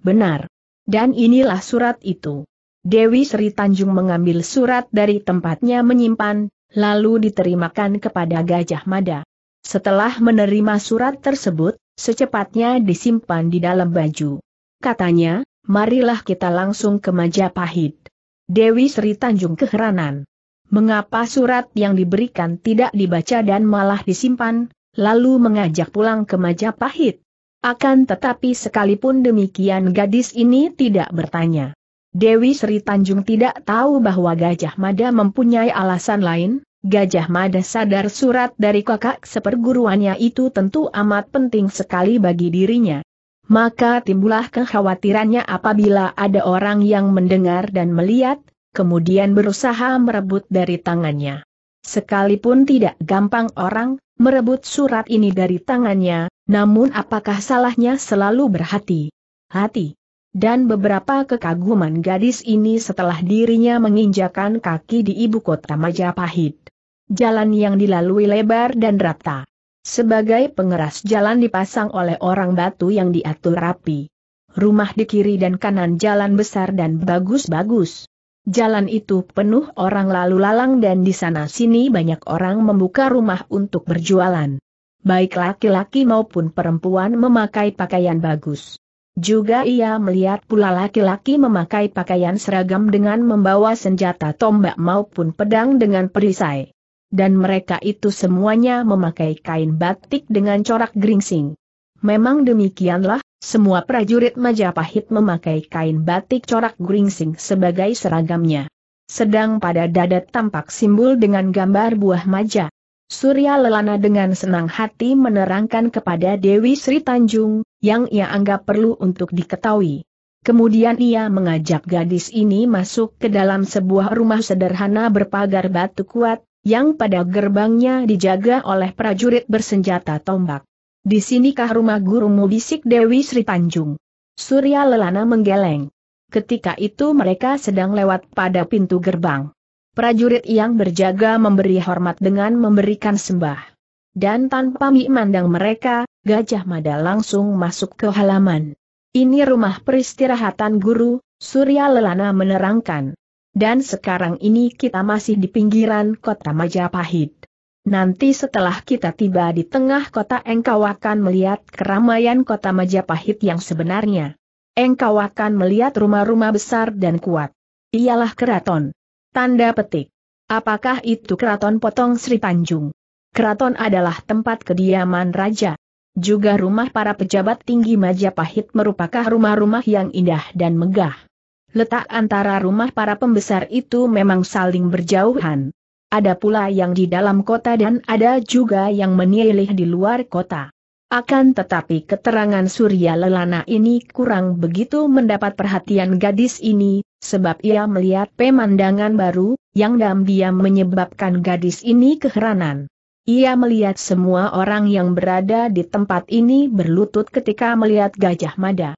Benar. Dan inilah surat itu. Dewi Sri Tanjung mengambil surat dari tempatnya menyimpan, lalu diterimakan kepada Gajah Mada. Setelah menerima surat tersebut, secepatnya disimpan di dalam baju. Katanya, marilah kita langsung ke Majapahit. Dewi Sri Tanjung keheranan. Mengapa surat yang diberikan tidak dibaca dan malah disimpan, lalu mengajak pulang ke Majapahit? Akan tetapi sekalipun demikian gadis ini tidak bertanya. Dewi Sri Tanjung tidak tahu bahwa Gajah Mada mempunyai alasan lain, Gajah Mada sadar surat dari kakak seperguruannya itu tentu amat penting sekali bagi dirinya maka timbullah kekhawatirannya apabila ada orang yang mendengar dan melihat, kemudian berusaha merebut dari tangannya. Sekalipun tidak gampang orang merebut surat ini dari tangannya, namun apakah salahnya selalu berhati-hati? Dan beberapa kekaguman gadis ini setelah dirinya menginjakan kaki di ibu kota Majapahit. Jalan yang dilalui lebar dan rata. Sebagai pengeras jalan dipasang oleh orang batu yang diatur rapi. Rumah di kiri dan kanan jalan besar dan bagus-bagus. Jalan itu penuh orang lalu lalang dan di sana-sini banyak orang membuka rumah untuk berjualan. Baik laki-laki maupun perempuan memakai pakaian bagus. Juga ia melihat pula laki-laki memakai pakaian seragam dengan membawa senjata tombak maupun pedang dengan perisai dan mereka itu semuanya memakai kain batik dengan corak geringsing. Memang demikianlah, semua prajurit Majapahit memakai kain batik corak geringsing sebagai seragamnya. Sedang pada dada tampak simbol dengan gambar buah maja. Surya Lelana dengan senang hati menerangkan kepada Dewi Sri Tanjung, yang ia anggap perlu untuk diketahui. Kemudian ia mengajak gadis ini masuk ke dalam sebuah rumah sederhana berpagar batu kuat, yang pada gerbangnya dijaga oleh prajurit bersenjata tombak. Di sinikah rumah gurumu bisik Dewi Sri Panjung. Surya Lelana menggeleng. Ketika itu mereka sedang lewat pada pintu gerbang. Prajurit yang berjaga memberi hormat dengan memberikan sembah. Dan tanpa memandang mereka, Gajah Mada langsung masuk ke halaman. Ini rumah peristirahatan guru, Surya Lelana menerangkan dan sekarang ini kita masih di pinggiran kota Majapahit. Nanti setelah kita tiba di tengah kota engkau akan melihat keramaian kota Majapahit yang sebenarnya. Engkau akan melihat rumah-rumah besar dan kuat. Ialah keraton. Tanda petik. Apakah itu keraton potong Sri Tanjung? Keraton adalah tempat kediaman raja. Juga rumah para pejabat tinggi Majapahit merupakan rumah-rumah yang indah dan megah letak antara rumah para pembesar itu memang saling berjauhan. Ada pula yang di dalam kota dan ada juga yang menilih di luar kota. Akan tetapi keterangan Surya Lelana ini kurang begitu mendapat perhatian gadis ini, sebab ia melihat pemandangan baru, yang diam-diam menyebabkan gadis ini keheranan. Ia melihat semua orang yang berada di tempat ini berlutut ketika melihat Gajah Mada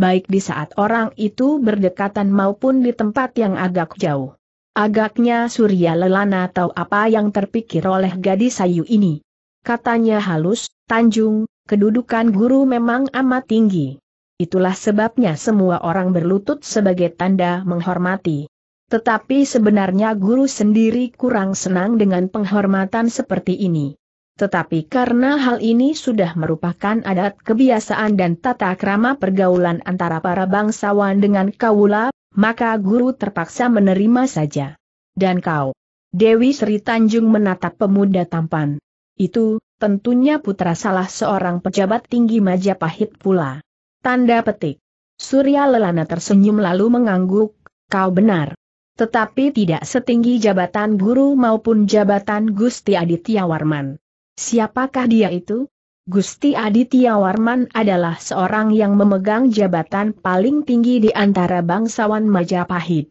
baik di saat orang itu berdekatan maupun di tempat yang agak jauh. Agaknya Surya Lelana tahu apa yang terpikir oleh gadis sayu ini. Katanya halus, Tanjung, kedudukan guru memang amat tinggi. Itulah sebabnya semua orang berlutut sebagai tanda menghormati. Tetapi sebenarnya guru sendiri kurang senang dengan penghormatan seperti ini. Tetapi karena hal ini sudah merupakan adat kebiasaan dan tata krama pergaulan antara para bangsawan dengan kaula, maka guru terpaksa menerima saja. Dan kau, Dewi Sri Tanjung menatap pemuda tampan. Itu, tentunya putra salah seorang pejabat tinggi Majapahit pula. Tanda petik. Surya Lelana tersenyum lalu mengangguk, kau benar. Tetapi tidak setinggi jabatan guru maupun jabatan Gusti Aditya Warman. Siapakah dia itu? Gusti Aditya Warman adalah seorang yang memegang jabatan paling tinggi di antara bangsawan Majapahit.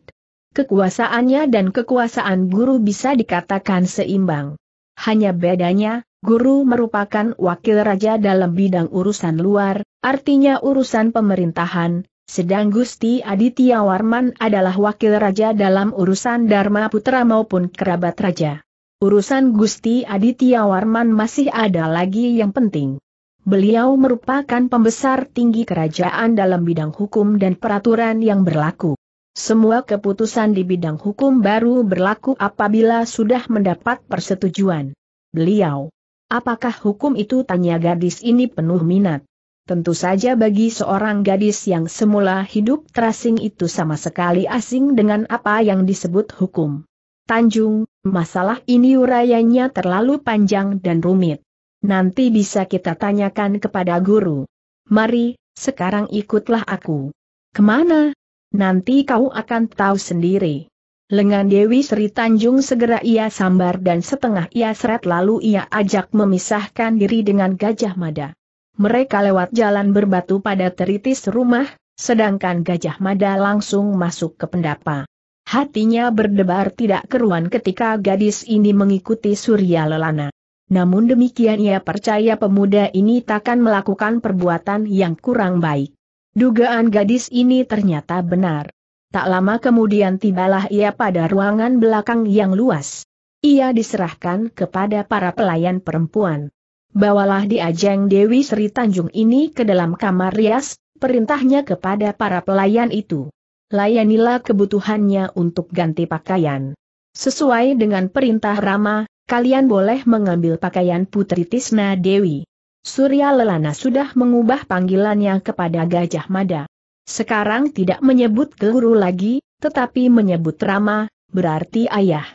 Kekuasaannya dan kekuasaan guru bisa dikatakan seimbang. Hanya bedanya, guru merupakan wakil raja dalam bidang urusan luar, artinya urusan pemerintahan, sedang Gusti Aditya Warman adalah wakil raja dalam urusan Dharma Putra maupun kerabat raja. Urusan Gusti Aditya Warman masih ada lagi yang penting. Beliau merupakan pembesar tinggi kerajaan dalam bidang hukum dan peraturan yang berlaku. Semua keputusan di bidang hukum baru berlaku apabila sudah mendapat persetujuan. Beliau, apakah hukum itu tanya gadis ini penuh minat? Tentu saja bagi seorang gadis yang semula hidup terasing itu sama sekali asing dengan apa yang disebut hukum. Tanjung, masalah ini urayanya terlalu panjang dan rumit. Nanti bisa kita tanyakan kepada guru. Mari, sekarang ikutlah aku. Kemana? Nanti kau akan tahu sendiri. Lengan Dewi Sri Tanjung segera ia sambar dan setengah ia seret lalu ia ajak memisahkan diri dengan Gajah Mada. Mereka lewat jalan berbatu pada teritis rumah, sedangkan Gajah Mada langsung masuk ke pendapa. Hatinya berdebar tidak keruan ketika gadis ini mengikuti Surya Lelana. Namun demikian ia percaya pemuda ini takkan melakukan perbuatan yang kurang baik. Dugaan gadis ini ternyata benar. Tak lama kemudian tibalah ia pada ruangan belakang yang luas. Ia diserahkan kepada para pelayan perempuan. Bawalah diajeng Dewi Sri Tanjung ini ke dalam kamar rias, perintahnya kepada para pelayan itu layanilah kebutuhannya untuk ganti pakaian. Sesuai dengan perintah Rama, kalian boleh mengambil pakaian Putri Tisna Dewi. Surya Lelana sudah mengubah panggilannya kepada Gajah Mada. Sekarang tidak menyebut guru lagi, tetapi menyebut Rama, berarti ayah.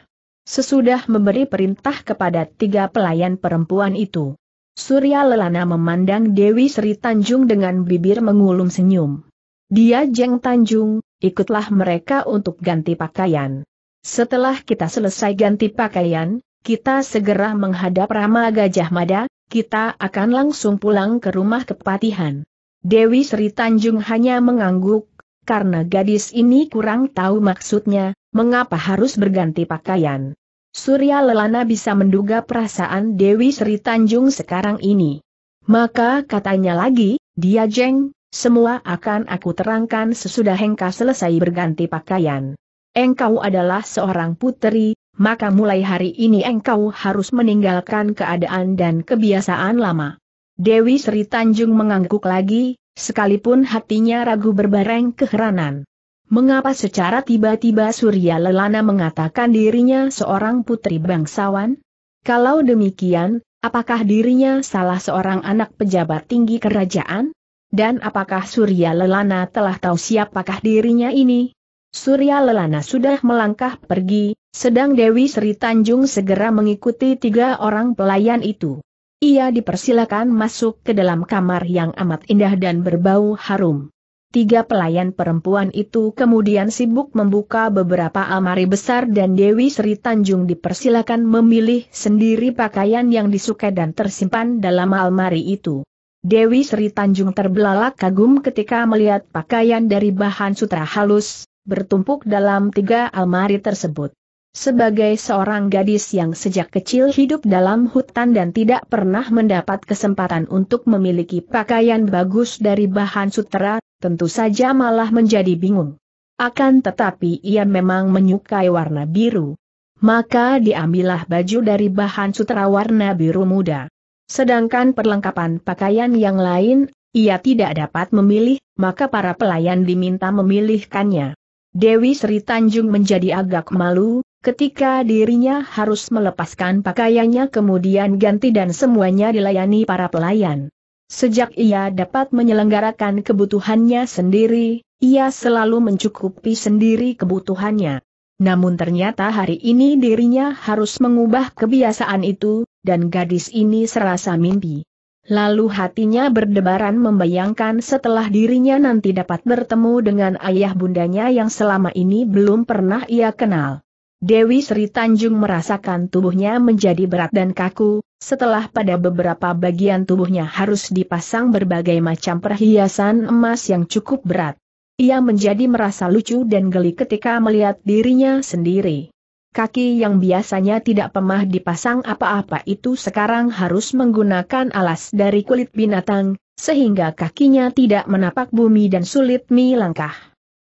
Sesudah memberi perintah kepada tiga pelayan perempuan itu. Surya Lelana memandang Dewi Sri Tanjung dengan bibir mengulum senyum. Dia Jeng Tanjung, ikutlah mereka untuk ganti pakaian. Setelah kita selesai ganti pakaian, kita segera menghadap Rama Gajah Mada, kita akan langsung pulang ke rumah kepatihan. Dewi Sri Tanjung hanya mengangguk, karena gadis ini kurang tahu maksudnya, mengapa harus berganti pakaian. Surya Lelana bisa menduga perasaan Dewi Sri Tanjung sekarang ini. Maka katanya lagi, dia jeng, semua akan aku terangkan sesudah Hengka selesai berganti pakaian. Engkau adalah seorang putri, maka mulai hari ini engkau harus meninggalkan keadaan dan kebiasaan lama. Dewi Sri Tanjung mengangguk lagi, sekalipun hatinya ragu berbareng keheranan. Mengapa secara tiba-tiba Surya Lelana mengatakan dirinya seorang putri bangsawan? Kalau demikian, apakah dirinya salah seorang anak pejabat tinggi kerajaan? Dan apakah Surya Lelana telah tahu siapakah dirinya ini? Surya Lelana sudah melangkah pergi, sedang Dewi Sri Tanjung segera mengikuti tiga orang pelayan itu. Ia dipersilakan masuk ke dalam kamar yang amat indah dan berbau harum. Tiga pelayan perempuan itu kemudian sibuk membuka beberapa almari besar dan Dewi Sri Tanjung dipersilakan memilih sendiri pakaian yang disukai dan tersimpan dalam almari itu. Dewi Sri Tanjung terbelalak kagum ketika melihat pakaian dari bahan sutra halus, bertumpuk dalam tiga almari tersebut. Sebagai seorang gadis yang sejak kecil hidup dalam hutan dan tidak pernah mendapat kesempatan untuk memiliki pakaian bagus dari bahan sutra, tentu saja malah menjadi bingung. Akan tetapi ia memang menyukai warna biru. Maka diambillah baju dari bahan sutra warna biru muda. Sedangkan perlengkapan pakaian yang lain, ia tidak dapat memilih, maka para pelayan diminta memilihkannya. Dewi Sri Tanjung menjadi agak malu, ketika dirinya harus melepaskan pakaiannya kemudian ganti dan semuanya dilayani para pelayan. Sejak ia dapat menyelenggarakan kebutuhannya sendiri, ia selalu mencukupi sendiri kebutuhannya. Namun ternyata hari ini dirinya harus mengubah kebiasaan itu, dan gadis ini serasa mimpi. Lalu hatinya berdebaran membayangkan setelah dirinya nanti dapat bertemu dengan ayah bundanya yang selama ini belum pernah ia kenal. Dewi Sri Tanjung merasakan tubuhnya menjadi berat dan kaku, setelah pada beberapa bagian tubuhnya harus dipasang berbagai macam perhiasan emas yang cukup berat. Ia menjadi merasa lucu dan geli ketika melihat dirinya sendiri kaki yang biasanya tidak pemah dipasang apa-apa itu sekarang harus menggunakan alas dari kulit binatang, sehingga kakinya tidak menapak bumi dan sulit melangkah.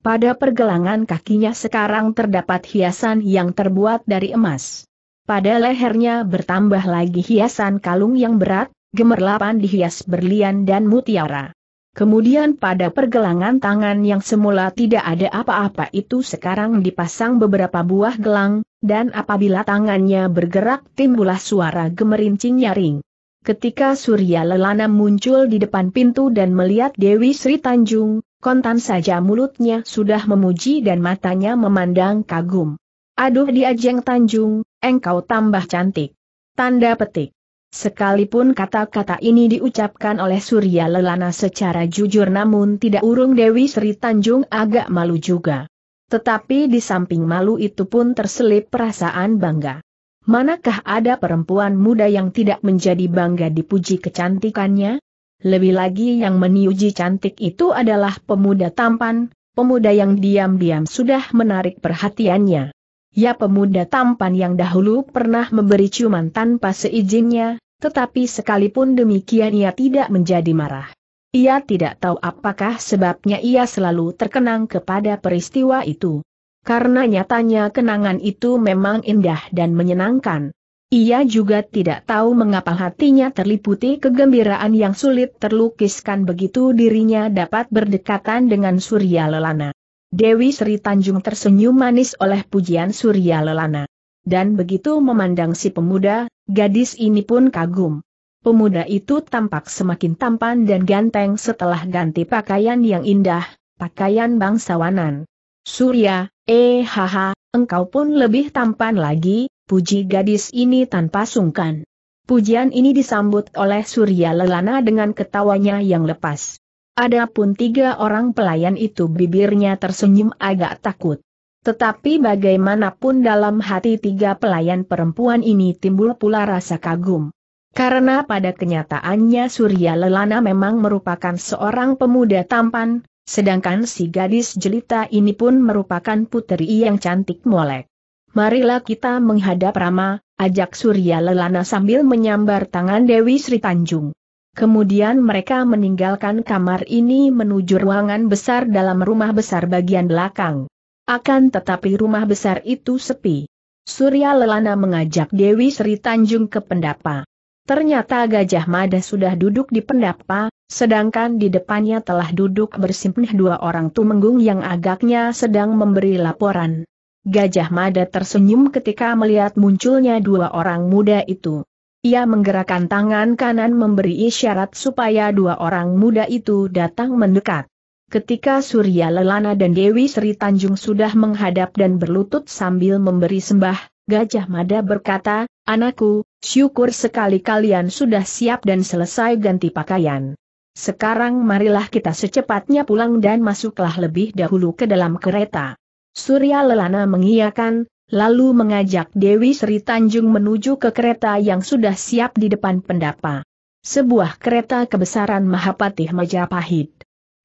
Pada pergelangan kakinya sekarang terdapat hiasan yang terbuat dari emas. Pada lehernya bertambah lagi hiasan kalung yang berat, gemerlapan dihias berlian dan mutiara. Kemudian pada pergelangan tangan yang semula tidak ada apa-apa itu sekarang dipasang beberapa buah gelang, dan apabila tangannya bergerak timbullah suara gemerincing nyaring. Ketika Surya Lelana muncul di depan pintu dan melihat Dewi Sri Tanjung, kontan saja mulutnya sudah memuji dan matanya memandang kagum. Aduh diajeng Tanjung, engkau tambah cantik. Tanda petik. Sekalipun kata-kata ini diucapkan oleh Surya Lelana secara jujur namun tidak urung Dewi Sri Tanjung agak malu juga. Tetapi di samping malu itu pun terselip perasaan bangga. Manakah ada perempuan muda yang tidak menjadi bangga dipuji kecantikannya? Lebih lagi yang meniuji cantik itu adalah pemuda tampan, pemuda yang diam-diam sudah menarik perhatiannya. Ya pemuda tampan yang dahulu pernah memberi ciuman tanpa seizinnya, tetapi sekalipun demikian ia tidak menjadi marah. Ia tidak tahu apakah sebabnya ia selalu terkenang kepada peristiwa itu. Karena nyatanya kenangan itu memang indah dan menyenangkan. Ia juga tidak tahu mengapa hatinya terliputi kegembiraan yang sulit terlukiskan begitu dirinya dapat berdekatan dengan Surya Lelana. Dewi Sri Tanjung tersenyum manis oleh pujian Surya Lelana. Dan begitu memandang si pemuda, gadis ini pun kagum. Pemuda itu tampak semakin tampan dan ganteng setelah ganti pakaian yang indah, pakaian bangsawanan. Surya, eh haha, engkau pun lebih tampan lagi, puji gadis ini tanpa sungkan. Pujian ini disambut oleh Surya Lelana dengan ketawanya yang lepas. Adapun tiga orang pelayan itu bibirnya tersenyum agak takut. Tetapi bagaimanapun dalam hati tiga pelayan perempuan ini timbul pula rasa kagum. Karena pada kenyataannya Surya Lelana memang merupakan seorang pemuda tampan, sedangkan si gadis jelita ini pun merupakan puteri yang cantik molek. Marilah kita menghadap Rama, ajak Surya Lelana sambil menyambar tangan Dewi Sri Tanjung. Kemudian mereka meninggalkan kamar ini menuju ruangan besar dalam rumah besar bagian belakang. Akan tetapi rumah besar itu sepi. Surya Lelana mengajak Dewi Sri Tanjung ke pendapa. Ternyata Gajah Mada sudah duduk di pendapa, sedangkan di depannya telah duduk bersimpuh dua orang tumenggung yang agaknya sedang memberi laporan. Gajah Mada tersenyum ketika melihat munculnya dua orang muda itu. Ia menggerakkan tangan kanan memberi isyarat supaya dua orang muda itu datang mendekat. Ketika Surya Lelana dan Dewi Sri Tanjung sudah menghadap dan berlutut sambil memberi sembah, Gajah Mada berkata, Anakku, syukur sekali kalian sudah siap dan selesai ganti pakaian. Sekarang marilah kita secepatnya pulang dan masuklah lebih dahulu ke dalam kereta. Surya Lelana mengiyakan, lalu mengajak Dewi Sri Tanjung menuju ke kereta yang sudah siap di depan pendapa. Sebuah kereta kebesaran Mahapatih Majapahit.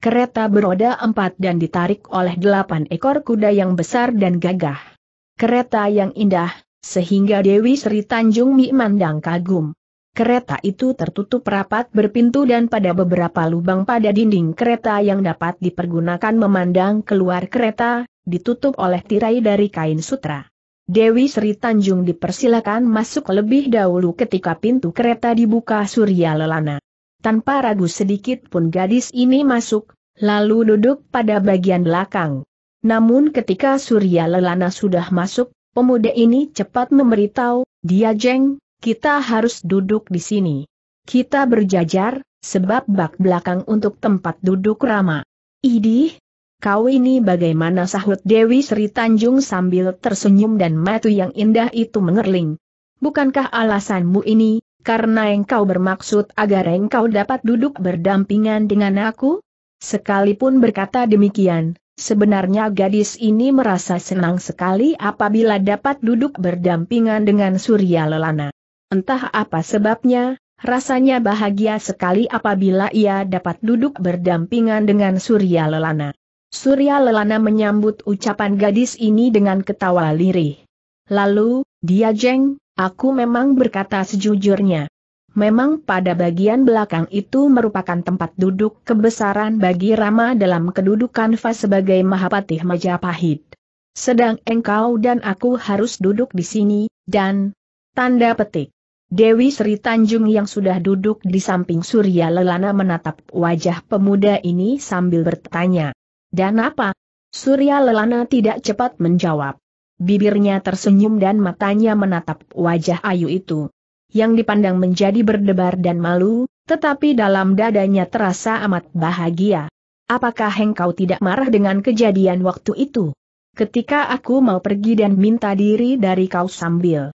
Kereta beroda empat dan ditarik oleh delapan ekor kuda yang besar dan gagah. Kereta yang indah, sehingga Dewi Sri Tanjung memandang kagum. Kereta itu tertutup rapat berpintu dan pada beberapa lubang pada dinding kereta yang dapat dipergunakan memandang keluar kereta, ditutup oleh tirai dari kain sutra. Dewi Sri Tanjung dipersilakan masuk lebih dahulu ketika pintu kereta dibuka Surya Lelana. Tanpa ragu sedikit pun gadis ini masuk, lalu duduk pada bagian belakang. Namun ketika Surya Lelana sudah masuk, pemuda ini cepat memberitahu, dia jeng, kita harus duduk di sini. Kita berjajar, sebab bak belakang untuk tempat duduk ramah. Idih, kau ini bagaimana sahut Dewi Sri Tanjung sambil tersenyum dan matu yang indah itu mengerling. Bukankah alasanmu ini, karena engkau bermaksud agar engkau dapat duduk berdampingan dengan aku? Sekalipun berkata demikian, sebenarnya gadis ini merasa senang sekali apabila dapat duduk berdampingan dengan Surya Lelana. Entah apa sebabnya, rasanya bahagia sekali apabila ia dapat duduk berdampingan dengan Surya Lelana. Surya Lelana menyambut ucapan gadis ini dengan ketawa lirih. Lalu, dia jeng, aku memang berkata sejujurnya. Memang pada bagian belakang itu merupakan tempat duduk kebesaran bagi Rama dalam kedudukan Fa sebagai Mahapatih Majapahit. Sedang engkau dan aku harus duduk di sini, dan... Tanda petik. Dewi Sri Tanjung yang sudah duduk di samping Surya Lelana menatap wajah pemuda ini sambil bertanya. Dan apa? Surya Lelana tidak cepat menjawab. Bibirnya tersenyum dan matanya menatap wajah Ayu itu. Yang dipandang menjadi berdebar dan malu, tetapi dalam dadanya terasa amat bahagia. Apakah engkau tidak marah dengan kejadian waktu itu? Ketika aku mau pergi dan minta diri dari kau sambil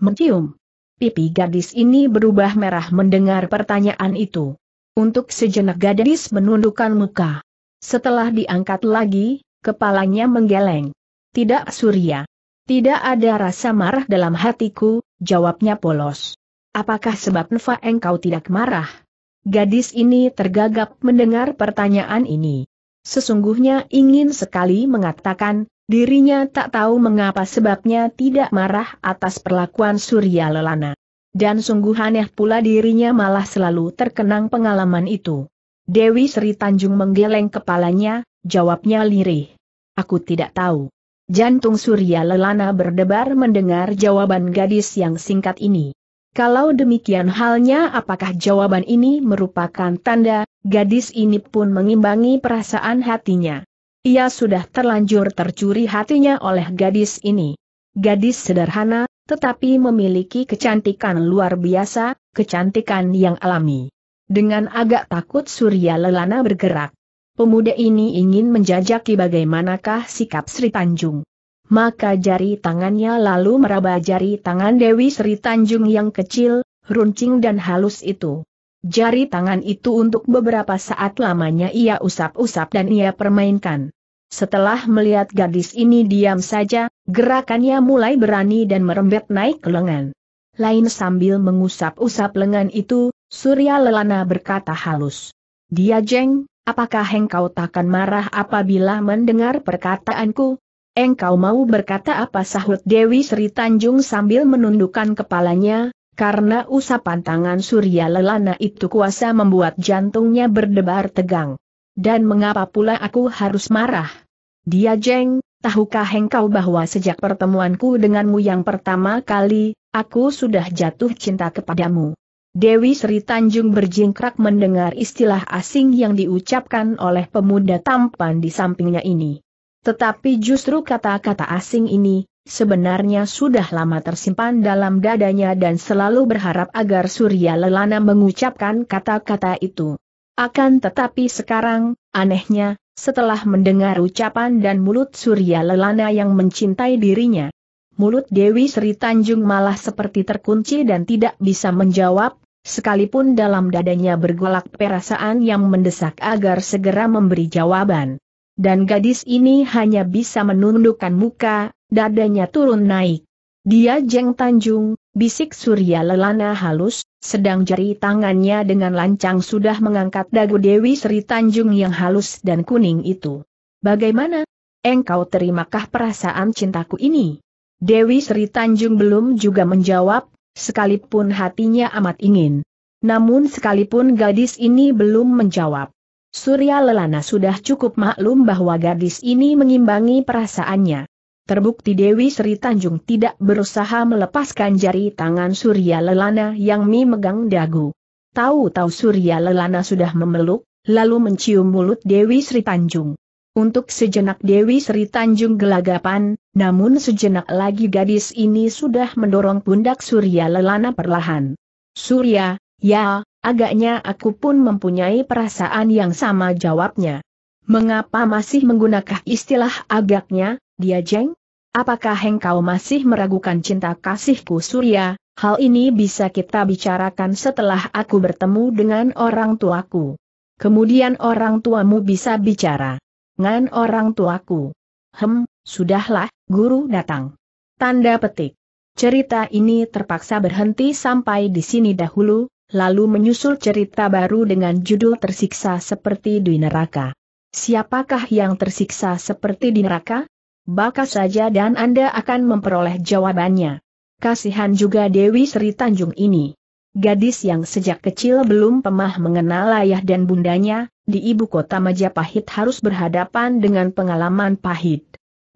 mencium. Pipi gadis ini berubah merah mendengar pertanyaan itu. Untuk sejenak gadis menundukkan muka. Setelah diangkat lagi, kepalanya menggeleng. Tidak Surya. Tidak ada rasa marah dalam hatiku, jawabnya polos. Apakah sebab Neva engkau tidak marah? Gadis ini tergagap mendengar pertanyaan ini. Sesungguhnya ingin sekali mengatakan, dirinya tak tahu mengapa sebabnya tidak marah atas perlakuan Surya Lelana. Dan sungguh aneh pula dirinya malah selalu terkenang pengalaman itu. Dewi Sri Tanjung menggeleng kepalanya, jawabnya lirih. Aku tidak tahu. Jantung Surya Lelana berdebar mendengar jawaban gadis yang singkat ini. Kalau demikian halnya apakah jawaban ini merupakan tanda, gadis ini pun mengimbangi perasaan hatinya. Ia sudah terlanjur tercuri hatinya oleh gadis ini. Gadis sederhana, tetapi memiliki kecantikan luar biasa, kecantikan yang alami. Dengan agak takut Surya Lelana bergerak. Pemuda ini ingin menjajaki bagaimanakah sikap Sri Tanjung. Maka jari tangannya lalu meraba jari tangan Dewi Sri Tanjung yang kecil, runcing dan halus itu. Jari tangan itu untuk beberapa saat lamanya ia usap-usap dan ia permainkan. Setelah melihat gadis ini diam saja, gerakannya mulai berani dan merembet naik ke lengan. Lain sambil mengusap-usap lengan itu, Surya Lelana berkata halus. Dia jeng, apakah engkau takkan marah apabila mendengar perkataanku? Engkau mau berkata apa sahut Dewi Sri Tanjung sambil menundukkan kepalanya, karena usapan tangan Surya Lelana itu kuasa membuat jantungnya berdebar tegang. Dan mengapa pula aku harus marah? Dia jeng, tahukah engkau bahwa sejak pertemuanku denganmu yang pertama kali, aku sudah jatuh cinta kepadamu. Dewi Sri Tanjung berjingkrak mendengar istilah asing yang diucapkan oleh pemuda tampan di sampingnya ini. Tetapi justru kata-kata asing ini, sebenarnya sudah lama tersimpan dalam dadanya dan selalu berharap agar Surya Lelana mengucapkan kata-kata itu. Akan tetapi sekarang, anehnya, setelah mendengar ucapan dan mulut Surya Lelana yang mencintai dirinya, mulut Dewi Sri Tanjung malah seperti terkunci dan tidak bisa menjawab, Sekalipun dalam dadanya bergolak perasaan yang mendesak agar segera memberi jawaban. Dan gadis ini hanya bisa menundukkan muka, dadanya turun naik. Dia jeng Tanjung, bisik Surya Lelana halus, sedang jari tangannya dengan lancang sudah mengangkat dagu Dewi Sri Tanjung yang halus dan kuning itu. Bagaimana? Engkau terimakah perasaan cintaku ini? Dewi Sri Tanjung belum juga menjawab, sekalipun hatinya amat ingin. Namun sekalipun gadis ini belum menjawab. Surya Lelana sudah cukup maklum bahwa gadis ini mengimbangi perasaannya. Terbukti Dewi Sri Tanjung tidak berusaha melepaskan jari tangan Surya Lelana yang memegang dagu. Tahu-tahu Surya Lelana sudah memeluk, lalu mencium mulut Dewi Sri Tanjung. Untuk sejenak Dewi Sri Tanjung gelagapan, namun sejenak lagi gadis ini sudah mendorong pundak Surya Lelana perlahan. Surya, ya, agaknya aku pun mempunyai perasaan yang sama jawabnya. Mengapa masih menggunakan istilah agaknya, dia jeng? Apakah engkau masih meragukan cinta kasihku Surya, hal ini bisa kita bicarakan setelah aku bertemu dengan orang tuaku. Kemudian orang tuamu bisa bicara. Ngan orang tuaku. Hem, sudahlah, guru datang. Tanda petik. Cerita ini terpaksa berhenti sampai di sini dahulu, lalu menyusul cerita baru dengan judul tersiksa seperti di neraka. Siapakah yang tersiksa seperti di neraka? Bakas saja dan Anda akan memperoleh jawabannya. Kasihan juga Dewi Sri Tanjung ini. Gadis yang sejak kecil belum pernah mengenal ayah dan bundanya, di ibu kota Majapahit harus berhadapan dengan pengalaman pahit.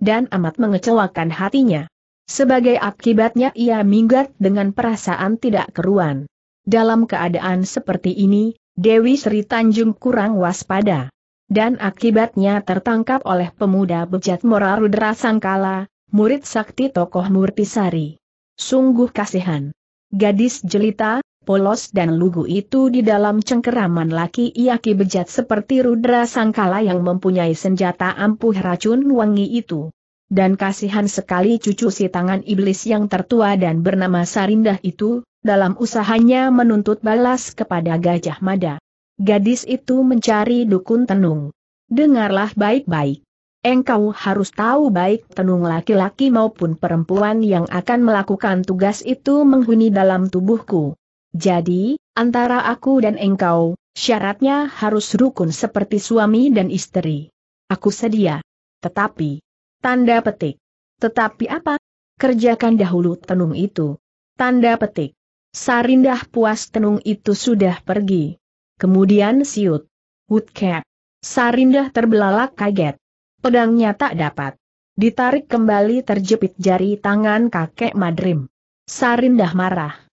Dan amat mengecewakan hatinya. Sebagai akibatnya ia minggat dengan perasaan tidak keruan. Dalam keadaan seperti ini, Dewi Sri Tanjung kurang waspada. Dan akibatnya tertangkap oleh pemuda bejat Morarudra Sangkala, murid sakti tokoh Murtisari. Sungguh kasihan. Gadis jelita, polos dan lugu itu di dalam cengkeraman laki Iaki bejat seperti rudra sangkala yang mempunyai senjata ampuh racun wangi itu. Dan kasihan sekali cucu si tangan iblis yang tertua dan bernama Sarindah itu, dalam usahanya menuntut balas kepada Gajah Mada. Gadis itu mencari dukun tenung. Dengarlah baik-baik. Engkau harus tahu baik tenung laki-laki maupun perempuan yang akan melakukan tugas itu menghuni dalam tubuhku. Jadi, antara aku dan engkau, syaratnya harus rukun seperti suami dan istri. Aku sedia. Tetapi, tanda petik. Tetapi apa? Kerjakan dahulu tenung itu. Tanda petik. Sarindah puas tenung itu sudah pergi. Kemudian siut. Woodcap. Sarindah terbelalak kaget. Pedangnya tak dapat. Ditarik kembali terjepit jari tangan kakek Madrim. Sarindah marah.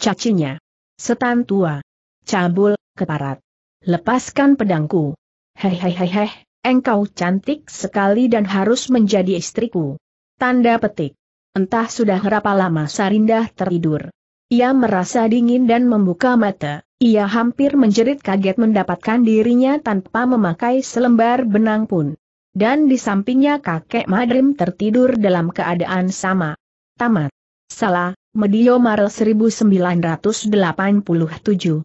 Cacinya. Setan tua. Cabul, keparat. Lepaskan pedangku. Hehehehe, engkau cantik sekali dan harus menjadi istriku. Tanda petik. Entah sudah berapa lama Sarindah tertidur. Ia merasa dingin dan membuka mata. Ia hampir menjerit kaget mendapatkan dirinya tanpa memakai selembar benang pun. Dan di sampingnya kakek Madrim tertidur dalam keadaan sama. Tamat. Salah, Medio Maret 1987.